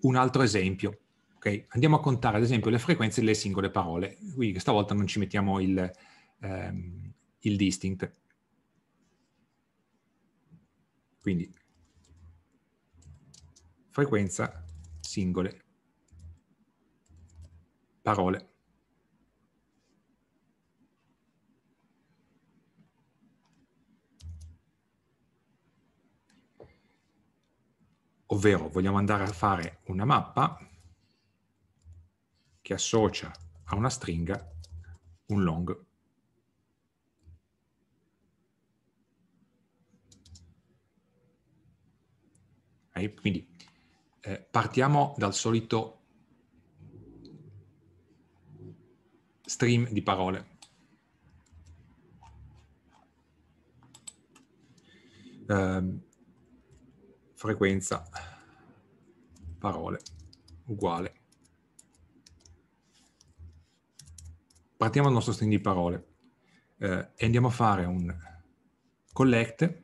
un altro esempio. Okay? Andiamo a contare ad esempio le frequenze delle singole parole. Qui questa volta non ci mettiamo il, ehm, il distinct. Quindi frequenza singole parole. Ovvero vogliamo andare a fare una mappa che associa a una stringa un long. Okay, quindi eh, partiamo dal solito stream di parole. Eh, frequenza parole uguale partiamo dal nostro string di parole eh, e andiamo a fare un collect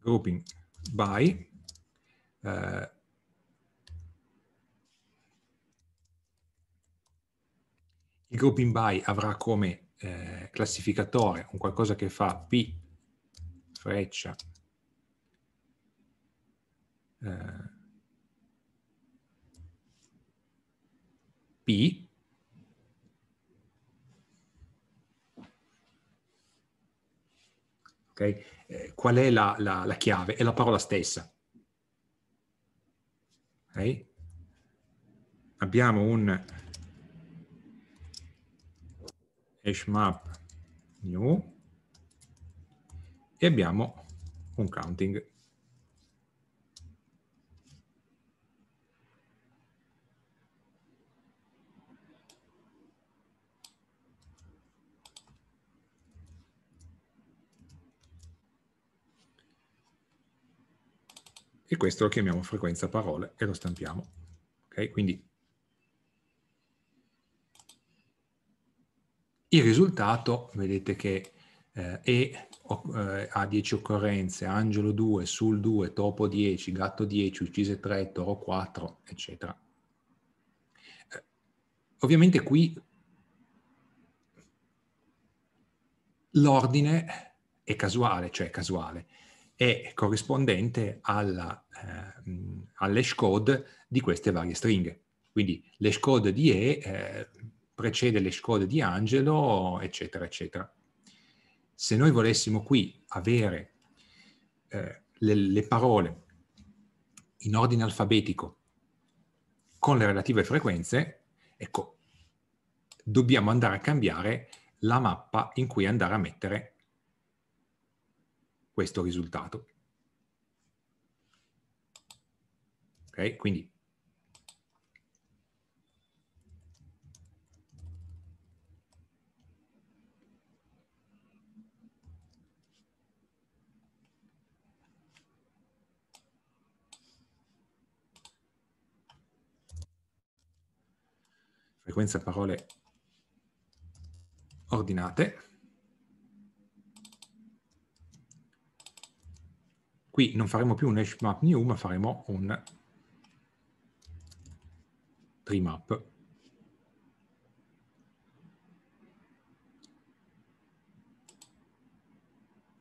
grouping by eh, il grouping by avrà come eh, classificatore un qualcosa che fa p freccia eh, p Okay? Eh, qual è la, la, la, chiave? È la parola stessa. Okay? Abbiamo un hashmap new e abbiamo un counting. e questo lo chiamiamo frequenza parole e lo stampiamo. Ok, Quindi il risultato, vedete che eh, E eh, ha 10 occorrenze, angelo 2, sul 2, topo 10, gatto 10, uccise 3, toro 4, eccetera. Eh, ovviamente qui l'ordine è casuale, cioè casuale è corrispondente alla, eh, all'hash code di queste varie stringhe. Quindi l'hash code di E eh, precede l'hash code di Angelo, eccetera, eccetera. Se noi volessimo qui avere eh, le, le parole in ordine alfabetico con le relative frequenze, ecco, dobbiamo andare a cambiare la mappa in cui andare a mettere questo risultato. Ok, quindi frequenza parole ordinate. Qui non faremo più un hash map new, ma faremo un tree map.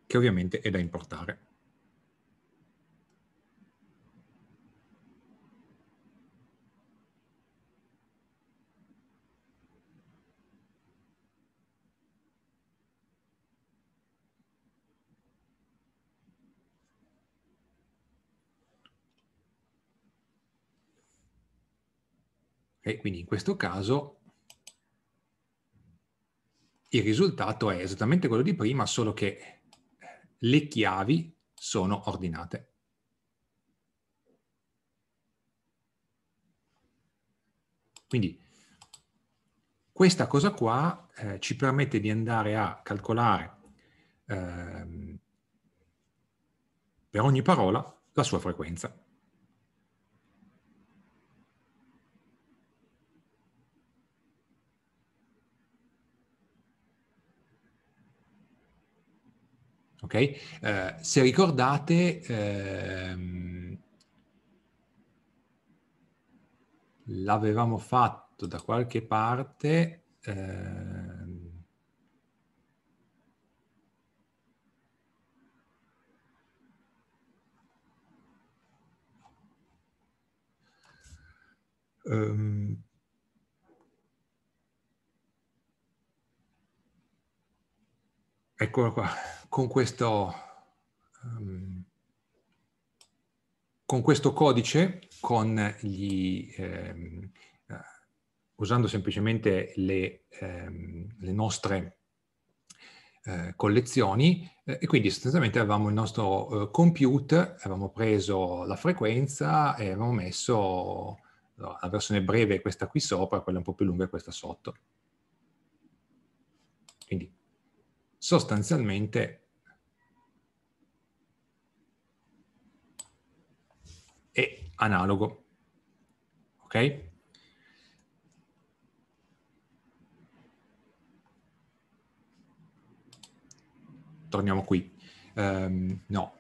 che ovviamente è da importare. E quindi in questo caso il risultato è esattamente quello di prima, solo che le chiavi sono ordinate. Quindi questa cosa qua eh, ci permette di andare a calcolare ehm, per ogni parola la sua frequenza. Okay? Eh, se ricordate, ehm, l'avevamo fatto da qualche parte. Ehm, ehm, Eccolo qua con questo, um, con questo codice, con gli, ehm, eh, usando semplicemente le, ehm, le nostre eh, collezioni eh, e quindi sostanzialmente avevamo il nostro compute, avevamo preso la frequenza e avevamo messo la versione breve questa qui sopra, quella un po' più lunga questa sotto. Quindi sostanzialmente analogo. Ok? Torniamo qui. Um, no.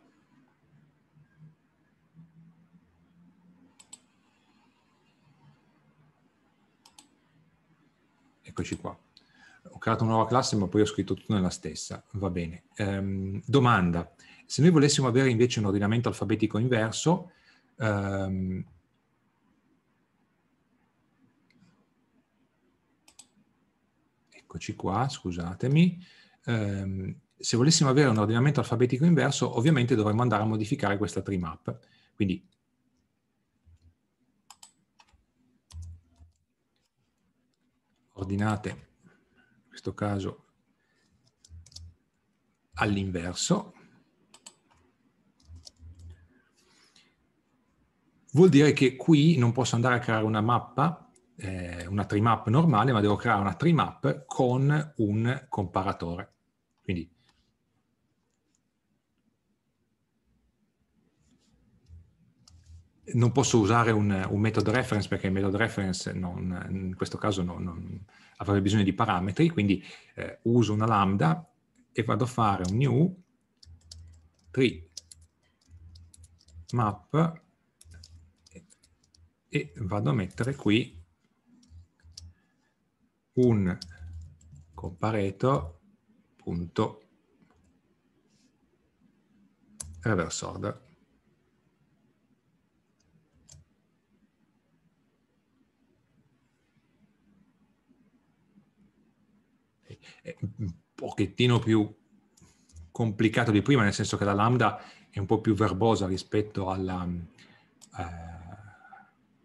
Eccoci qua. Ho creato una nuova classe ma poi ho scritto tutto nella stessa. Va bene. Um, domanda. Se noi volessimo avere invece un ordinamento alfabetico inverso, Um, eccoci qua, scusatemi. Um, se volessimo avere un ordinamento alfabetico inverso, ovviamente dovremmo andare a modificare questa tree map. Quindi ordinate, in questo caso all'inverso, Vuol dire che qui non posso andare a creare una mappa, eh, una tree map normale, ma devo creare una tree map con un comparatore. Quindi non posso usare un, un, method reference perché il metodo reference non, in questo caso non, non avrebbe bisogno di parametri, quindi eh, uso una lambda e vado a fare un new tree map e vado a mettere qui un compareto punto reverse order. È un pochettino più complicato di prima, nel senso che la lambda è un po' più verbosa rispetto alla, eh,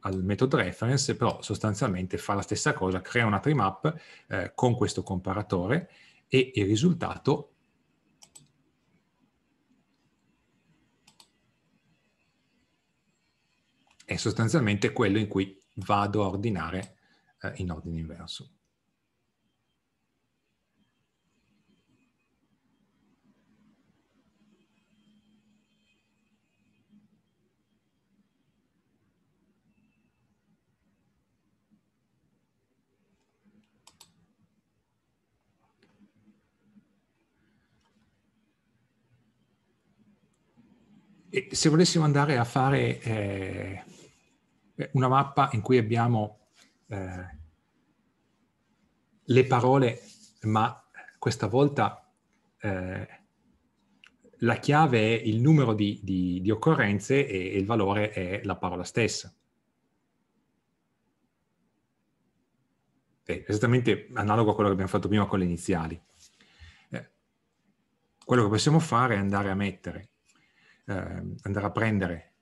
al metodo reference, però sostanzialmente fa la stessa cosa, crea una trimap eh, con questo comparatore e il risultato è sostanzialmente quello in cui vado a ordinare eh, in ordine inverso. se volessimo andare a fare eh, una mappa in cui abbiamo eh, le parole, ma questa volta eh, la chiave è il numero di, di, di occorrenze e, e il valore è la parola stessa. È esattamente analogo a quello che abbiamo fatto prima con le iniziali. Eh, quello che possiamo fare è andare a mettere eh, andare a prendere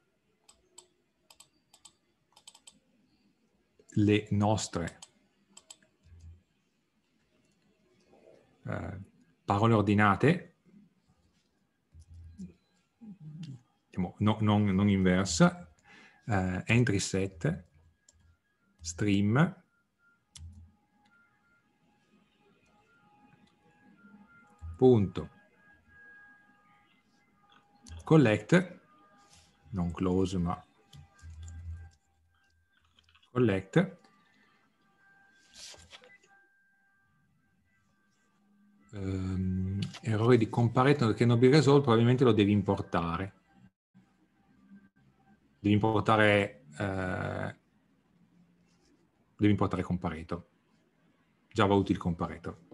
le nostre eh, parole ordinate, diciamo, no, non, non inversa, eh, entry set, stream, punto collect, non close ma collect, um, errore di comparator che non be resolved probabilmente lo devi importare. Devi importare, eh, devi importare comparator. Java util comparator.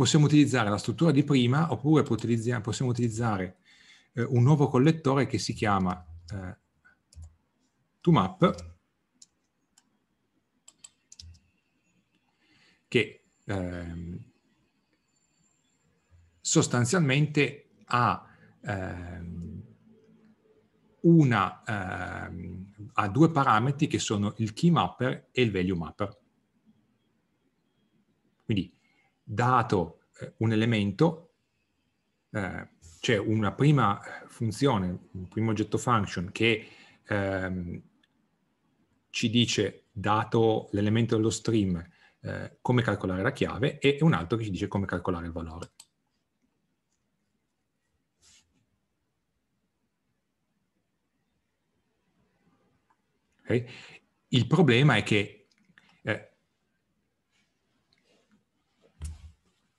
possiamo utilizzare la struttura di prima oppure possiamo utilizzare eh, un nuovo collettore che si chiama eh, toMap che eh, sostanzialmente ha, ehm, una, ehm, ha due parametri che sono il key mapper e il value mapper. Quindi dato eh, un elemento, eh, c'è cioè una prima funzione, un primo oggetto function che ehm, ci dice dato l'elemento dello stream eh, come calcolare la chiave e un altro che ci dice come calcolare il valore. Okay. Il problema è che eh,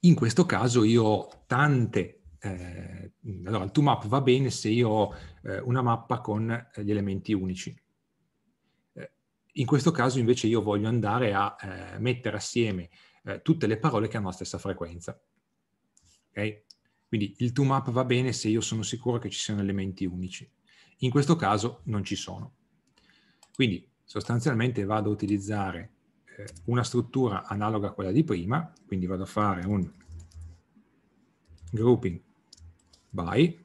In questo caso io ho tante eh, allora, il two-map va bene se io ho eh, una mappa con eh, gli elementi unici. Eh, in questo caso invece io voglio andare a eh, mettere assieme tutte le parole che hanno la stessa frequenza. Okay? Quindi il two-map va bene se io sono sicuro che ci siano elementi unici. In questo caso non ci sono. Quindi sostanzialmente vado a utilizzare eh, una struttura analoga a quella di prima, quindi vado a fare un grouping by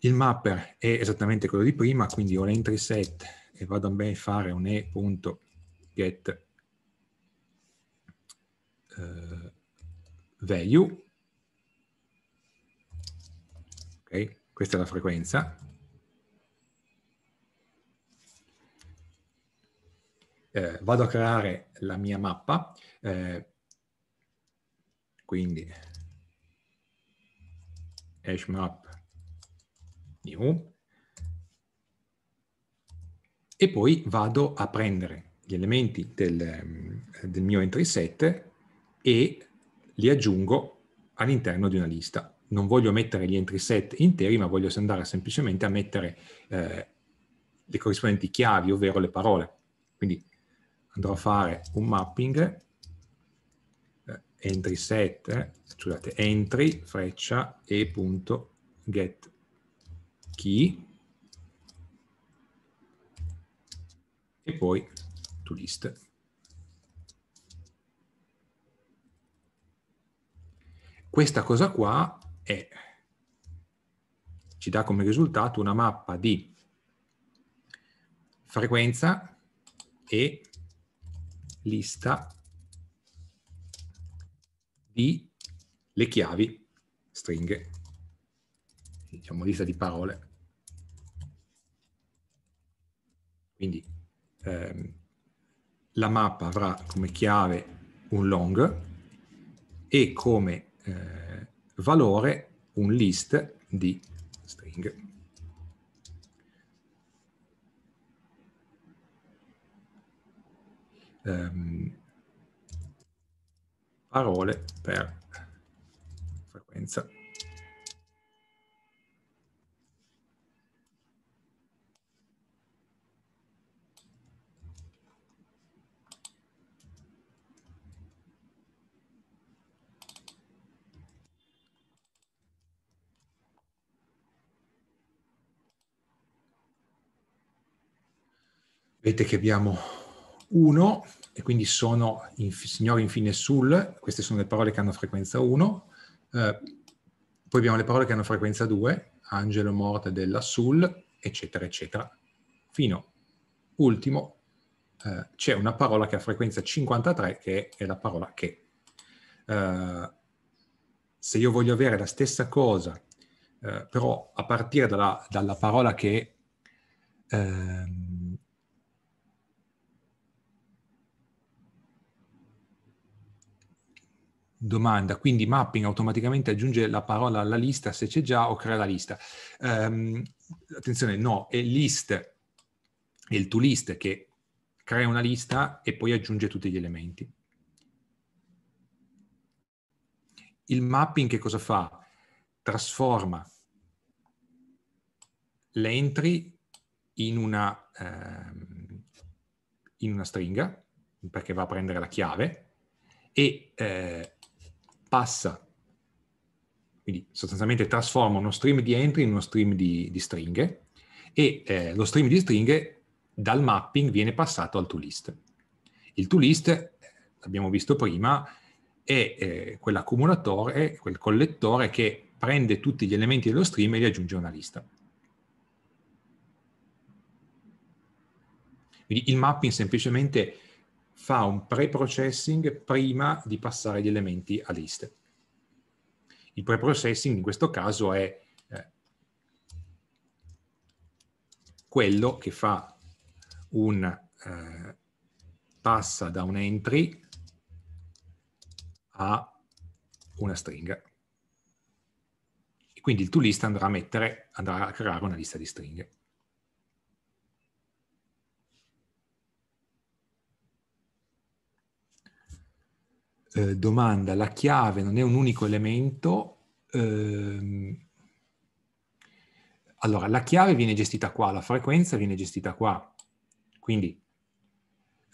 Il mapper è esattamente quello di prima, quindi ho l'entry set e vado a fare un e.get eh, value. Okay. Questa è la frequenza. Eh, vado a creare la mia mappa, eh, quindi hash new, e poi vado a prendere gli elementi del, del mio entry set e li aggiungo all'interno di una lista non voglio mettere gli entry set interi, ma voglio andare semplicemente a mettere eh, le corrispondenti chiavi, ovvero le parole. Quindi andrò a fare un mapping, eh, entry set, eh, scusate, entry, freccia e punto get key e poi to list. Questa cosa qua e ci dà come risultato una mappa di frequenza e lista di le chiavi, stringhe, diciamo lista di parole. Quindi ehm, la mappa avrà come chiave un long e come eh, valore un list di stringhe. Um, parole per frequenza. Vedete che abbiamo 1 e quindi sono in, signori infine sul, queste sono le parole che hanno frequenza 1, eh, poi abbiamo le parole che hanno frequenza 2, angelo morte della sul, eccetera, eccetera, fino ultimo eh, c'è una parola che ha frequenza 53 che è la parola che. Eh, se io voglio avere la stessa cosa, eh, però a partire dalla, dalla parola che... Eh, domanda, quindi mapping automaticamente aggiunge la parola alla lista se c'è già o crea la lista. Um, attenzione, no, è list, è il to list che crea una lista e poi aggiunge tutti gli elementi. Il mapping che cosa fa? Trasforma le entry in una, ehm, in una stringa, perché va a prendere la chiave, e eh, passa. Quindi sostanzialmente trasforma uno stream di entry in uno stream di, di stringhe e eh, lo stream di stringhe dal mapping viene passato al toList. Il toList, l'abbiamo visto prima, è eh, quell'accumulatore, quel collettore che prende tutti gli elementi dello stream e li aggiunge a una lista. Quindi il mapping semplicemente fa un pre-processing prima di passare gli elementi a liste. Il pre-processing in questo caso è eh, quello che fa un, eh, passa da un entry a una stringa. E quindi il toList andrà a, mettere, andrà a creare una lista di stringhe. eh, domanda, la chiave non è un unico elemento. Ehm, allora, la chiave viene gestita qua, la frequenza viene gestita qua. Quindi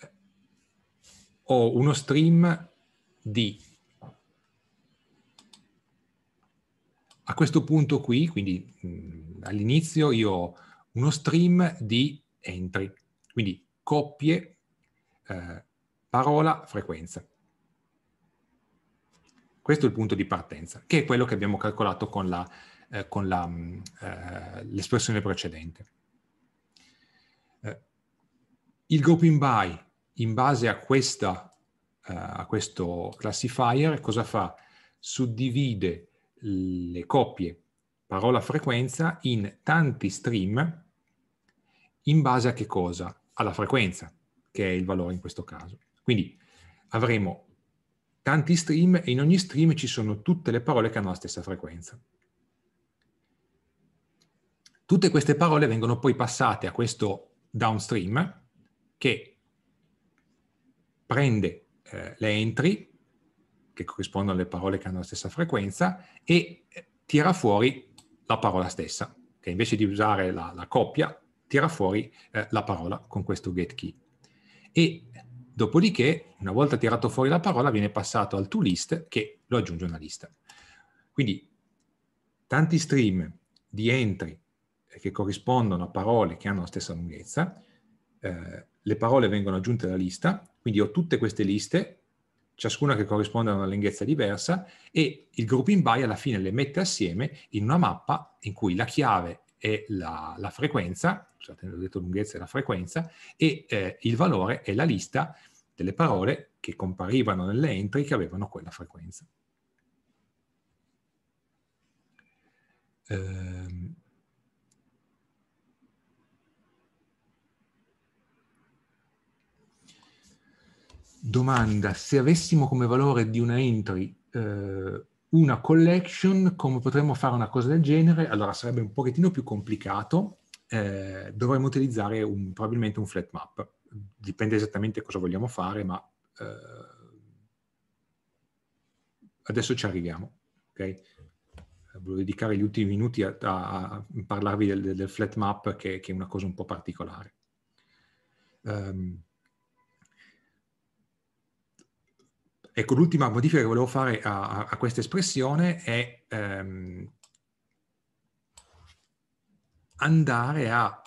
eh, ho uno stream di... A questo punto qui, quindi mm, all'inizio, io ho uno stream di entry, quindi coppie, eh, parola, frequenza. Questo è il punto di partenza, che è quello che abbiamo calcolato con, la, eh, con la, mm, eh, l'espressione precedente. Eh, il grouping by, in base a, questa, eh, a questo classifier, cosa fa? Suddivide le coppie parola frequenza in tanti stream in base a che cosa? Alla frequenza, che è il valore in questo caso. Quindi avremo tanti stream e in ogni stream ci sono tutte le parole che hanno la stessa frequenza. Tutte queste parole vengono poi passate a questo downstream che prende eh, le entry che corrispondono alle parole che hanno la stessa frequenza e eh, tira fuori la parola stessa, che invece di usare la, la coppia tira fuori eh, la parola con questo get key. E Dopodiché, una volta tirato fuori la parola, viene passato al to list che lo aggiunge una lista. Quindi tanti stream di entry eh, che corrispondono a parole che hanno la stessa lunghezza, eh, le parole vengono aggiunte alla lista, quindi ho tutte queste liste, ciascuna che corrisponde a una lunghezza diversa, e il grouping by alla fine le mette assieme in una mappa in cui la chiave è la, la frequenza scusate, cioè, ho detto lunghezza e la frequenza, e eh, il valore è la lista delle parole che comparivano nelle entry che avevano quella frequenza. Ehm. Domanda, se avessimo come valore di una entry eh, una collection, come potremmo fare una cosa del genere? Allora sarebbe un pochettino più complicato, eh, dovremmo utilizzare un, probabilmente un flat map. Dipende esattamente cosa vogliamo fare, ma eh, adesso ci arriviamo. Okay? Volevo dedicare gli ultimi minuti a, a, a parlarvi del, del, flat map, che, che, è una cosa un po' particolare. Um, Ecco, l'ultima modifica che volevo fare a, a questa espressione è ehm, andare a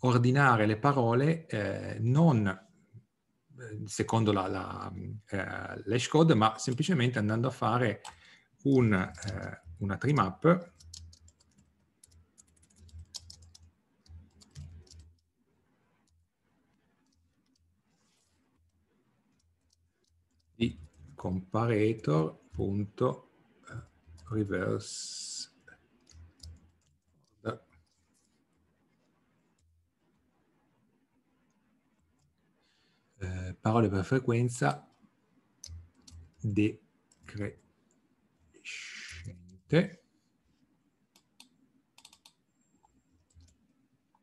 ordinare le parole eh, non eh, secondo la, la eh, l'hash code, ma semplicemente andando a fare un, eh, una trimap di comparator.reverse Eh, parole per frequenza decrescente.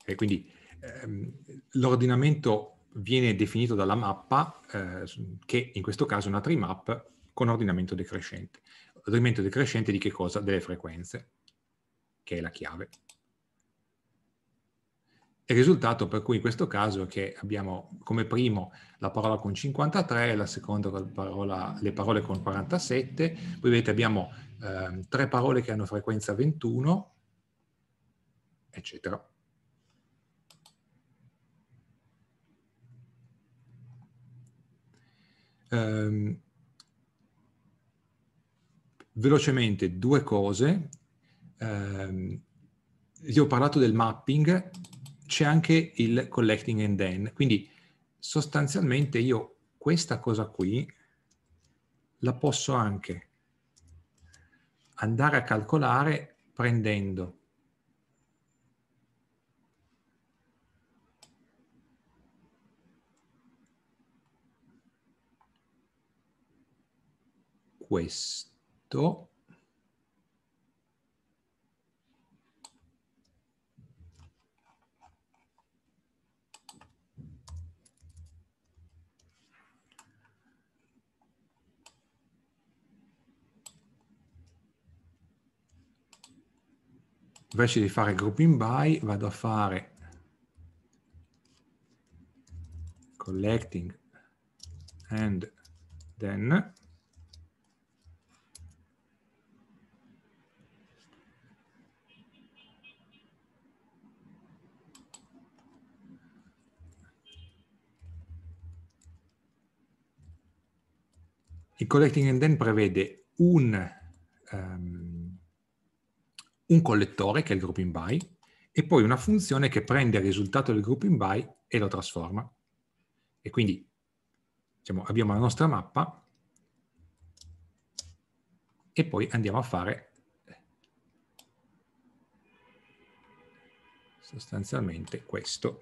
E quindi ehm, l'ordinamento viene definito dalla mappa, eh, che in questo caso è una trimap con ordinamento decrescente. Ordinamento decrescente di che cosa? Delle frequenze, che è la chiave. Il risultato per cui in questo caso è che abbiamo come primo la parola con 53, la seconda parola, le parole con 47, poi vedete abbiamo eh, tre parole che hanno frequenza 21, eccetera. Um, velocemente due cose. Um, ehm, vi ho parlato del mapping c'è anche il collecting and then. Quindi sostanzialmente io questa cosa qui la posso anche andare a calcolare prendendo questo invece di fare grouping by vado a fare collecting and then Il collecting and then prevede un um, un collettore che è il grouping by e poi una funzione che prende il risultato del grouping by e lo trasforma. E quindi diciamo, abbiamo la nostra mappa e poi andiamo a fare sostanzialmente questo.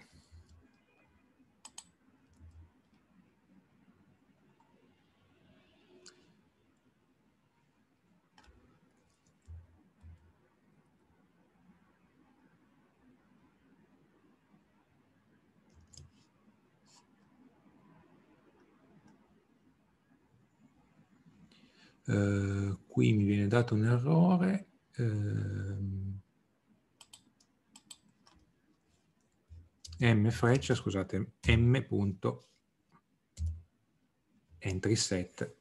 Eh, qui mi viene dato un errore. Eh, m freccia, scusate, m punto entry set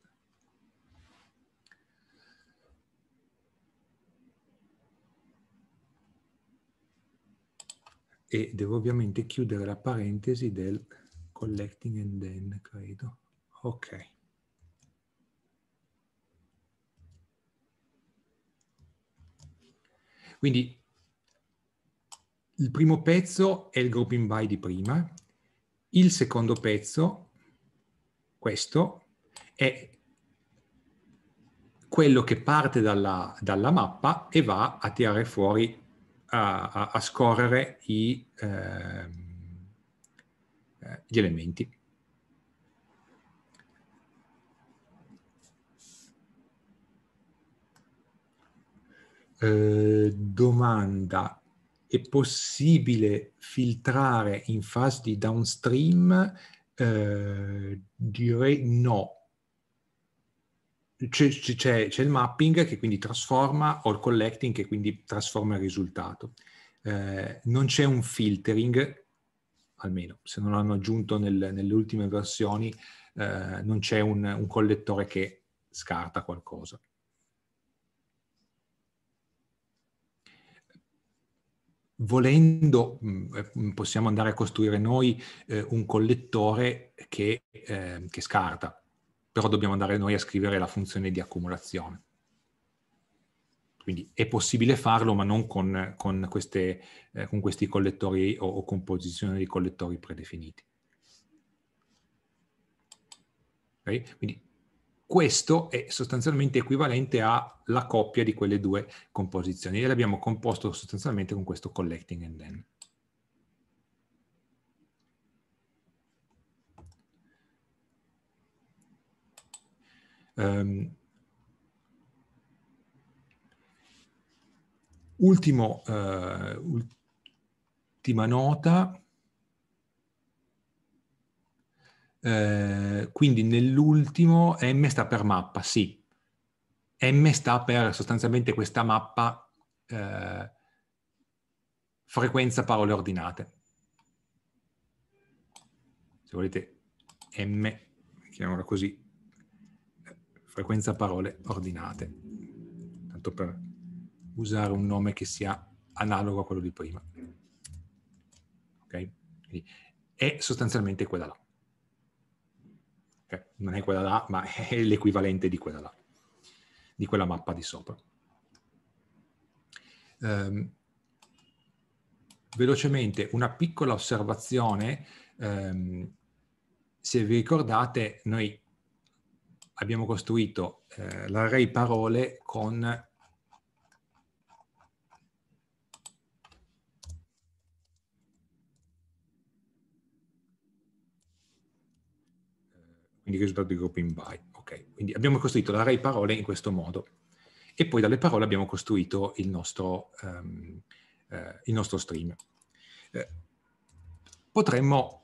e devo ovviamente chiudere la parentesi del collecting and then, credo. Ok. Quindi il primo pezzo è il grouping by di prima, il secondo pezzo, questo, è quello che parte dalla, dalla mappa e va a tirare fuori, a, a, a scorrere i, ehm, eh, gli elementi. Eh, domanda, è possibile filtrare in fase di downstream? Eh, direi no. C'è, c'è, c'è, il mapping che quindi trasforma o il collecting che quindi trasforma il risultato. Eh, non c'è un filtering, almeno se non l'hanno aggiunto nel, nelle ultime versioni, eh, non c'è un, un collettore che scarta qualcosa. volendo mm, eh, possiamo andare a costruire noi eh, un collettore che, eh, che, scarta, però dobbiamo andare noi a scrivere la funzione di accumulazione. Quindi è possibile farlo, ma non con, con, queste, eh, con questi collettori o, o composizione di collettori predefiniti. Okay? Quindi questo è sostanzialmente equivalente alla coppia di quelle due composizioni e l'abbiamo composto sostanzialmente con questo collecting and then. Um, ultimo, uh, ultima nota, Eh, quindi nell'ultimo M sta per mappa, sì. M sta per sostanzialmente questa mappa eh, frequenza parole ordinate. Se volete M, chiamiamola così, frequenza parole ordinate, tanto per usare un nome che sia analogo a quello di prima. Ok? è sostanzialmente quella là non è quella là, ma è l'equivalente di quella là, di quella mappa di sopra. Um, velocemente una piccola osservazione, um, se vi ricordate noi abbiamo costruito eh, l'array parole con il risultato di grouping by. Okay. Quindi abbiamo costruito l'array parole in questo modo e poi dalle parole abbiamo costruito il nostro, um, eh, il nostro stream. Eh, potremmo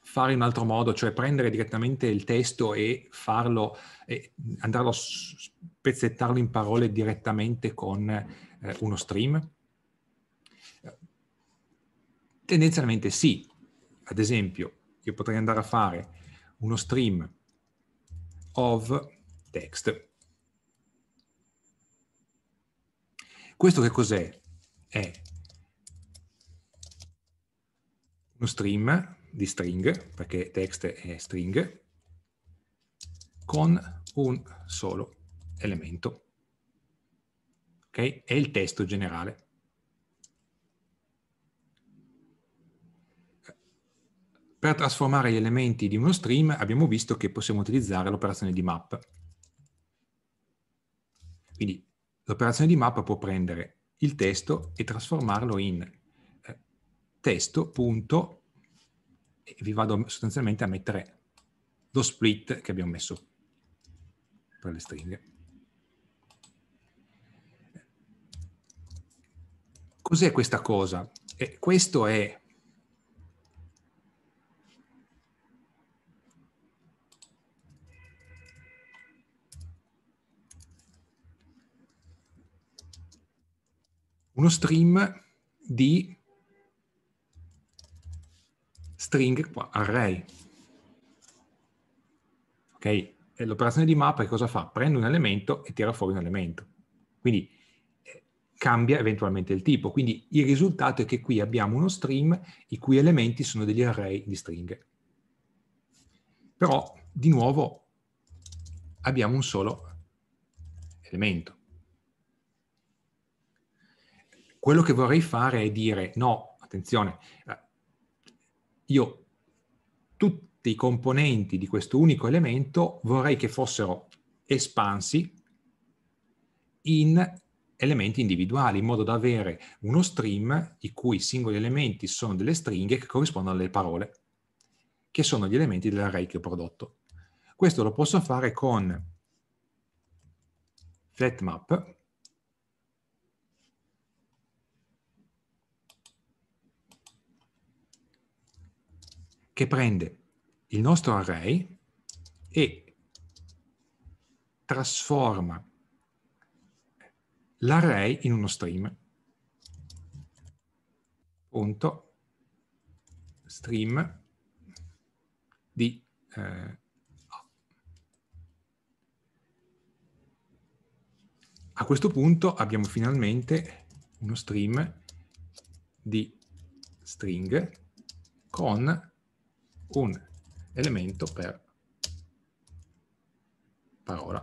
fare in un altro modo, cioè prendere direttamente il testo e farlo, e andarlo a spezzettarlo in parole direttamente con eh, uno stream? Tendenzialmente sì. Ad esempio, io potrei andare a fare uno stream of text. Questo che cos'è? È uno stream di string, perché text è string, con un solo elemento. Okay? È il testo generale. Per trasformare gli elementi di uno stream abbiamo visto che possiamo utilizzare l'operazione di map. Quindi l'operazione di map può prendere il testo e trasformarlo in eh, testo, punto, e vi vado sostanzialmente a mettere lo split che abbiamo messo per le stringhe. Cos'è questa cosa? Eh, questo è uno stream di string qua, array. Ok? l'operazione di mappa che cosa fa? Prende un elemento e tira fuori un elemento. Quindi eh, cambia eventualmente il tipo. Quindi il risultato è che qui abbiamo uno stream i cui elementi sono degli array di stringhe. Però, di nuovo, abbiamo un solo elemento. Quello che vorrei fare è dire no, attenzione, eh, io tutti i componenti di questo unico elemento vorrei che fossero espansi in elementi individuali, in modo da avere uno stream i cui singoli elementi sono delle stringhe che corrispondono alle parole, che sono gli elementi dell'array che ho prodotto. Questo lo posso fare con flatmap, che prende il nostro array e trasforma l'array in uno stream. Punto stream di eh, A questo punto abbiamo finalmente uno stream di string con un elemento per parola.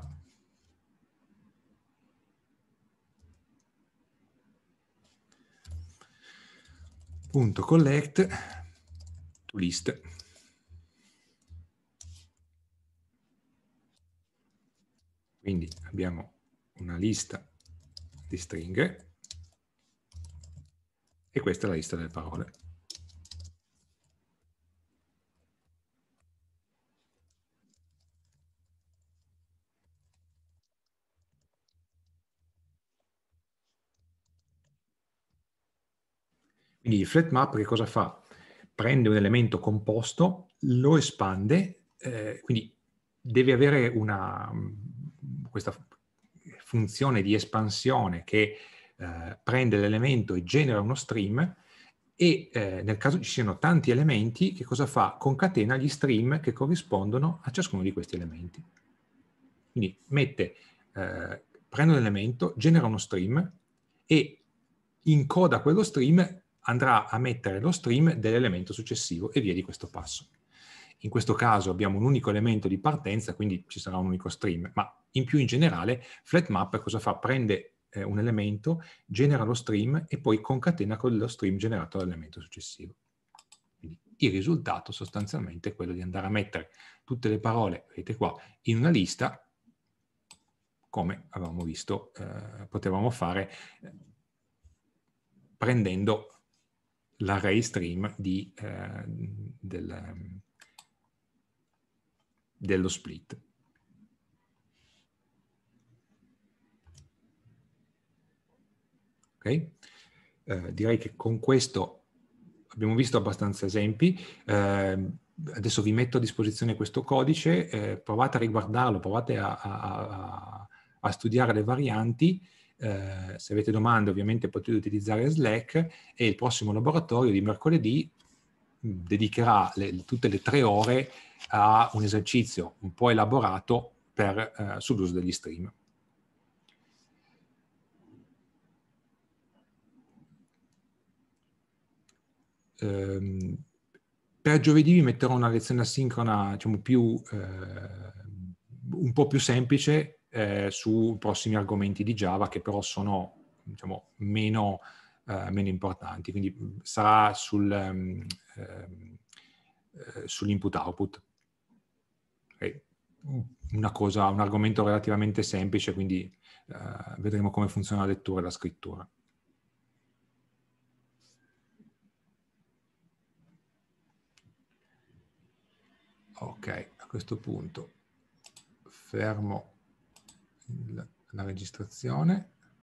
Punto collect to list. Quindi abbiamo una lista di stringhe e questa è la lista delle parole. Quindi il flat map che cosa fa? Prende un elemento composto, lo espande, eh, quindi deve avere una, mm, questa funzione di espansione che eh, prende l'elemento e genera uno stream e eh, nel caso ci siano tanti elementi, che cosa fa? Concatena gli stream che corrispondono a ciascuno di questi elementi. Quindi mette, eh, prende un elemento, genera uno stream e incoda quello stream andrà a mettere lo stream dell'elemento successivo e via di questo passo. In questo caso abbiamo un unico elemento di partenza, quindi ci sarà un unico stream, ma in più in generale FlatMap cosa fa? Prende eh, un elemento, genera lo stream e poi concatena con lo stream generato dall'elemento successivo. Quindi il risultato sostanzialmente è quello di andare a mettere tutte le parole, vedete qua, in una lista, come avevamo visto, eh, potevamo fare eh, prendendo l'array stream di, eh, del, dello split. Ok? Eh, direi che con questo abbiamo visto abbastanza esempi. Eh, adesso vi metto a disposizione questo codice, eh, provate a riguardarlo, provate a, a, a, a studiare le varianti eh, se avete domande ovviamente potete utilizzare Slack e il prossimo laboratorio di mercoledì mm, dedicherà le, tutte le tre ore a un esercizio un po' elaborato per, eh, sull'uso degli stream. Ehm, per giovedì vi metterò una lezione asincrona diciamo, più, eh, un po' più semplice eh, su prossimi argomenti di Java che però sono diciamo, meno, eh, meno, importanti, quindi mm, sarà sul, ehm, ehm, eh, sull'input-output. Okay. Mm, cosa, un argomento relativamente semplice, quindi eh, vedremo come funziona la lettura e la scrittura. Ok, a questo punto fermo la registrazione.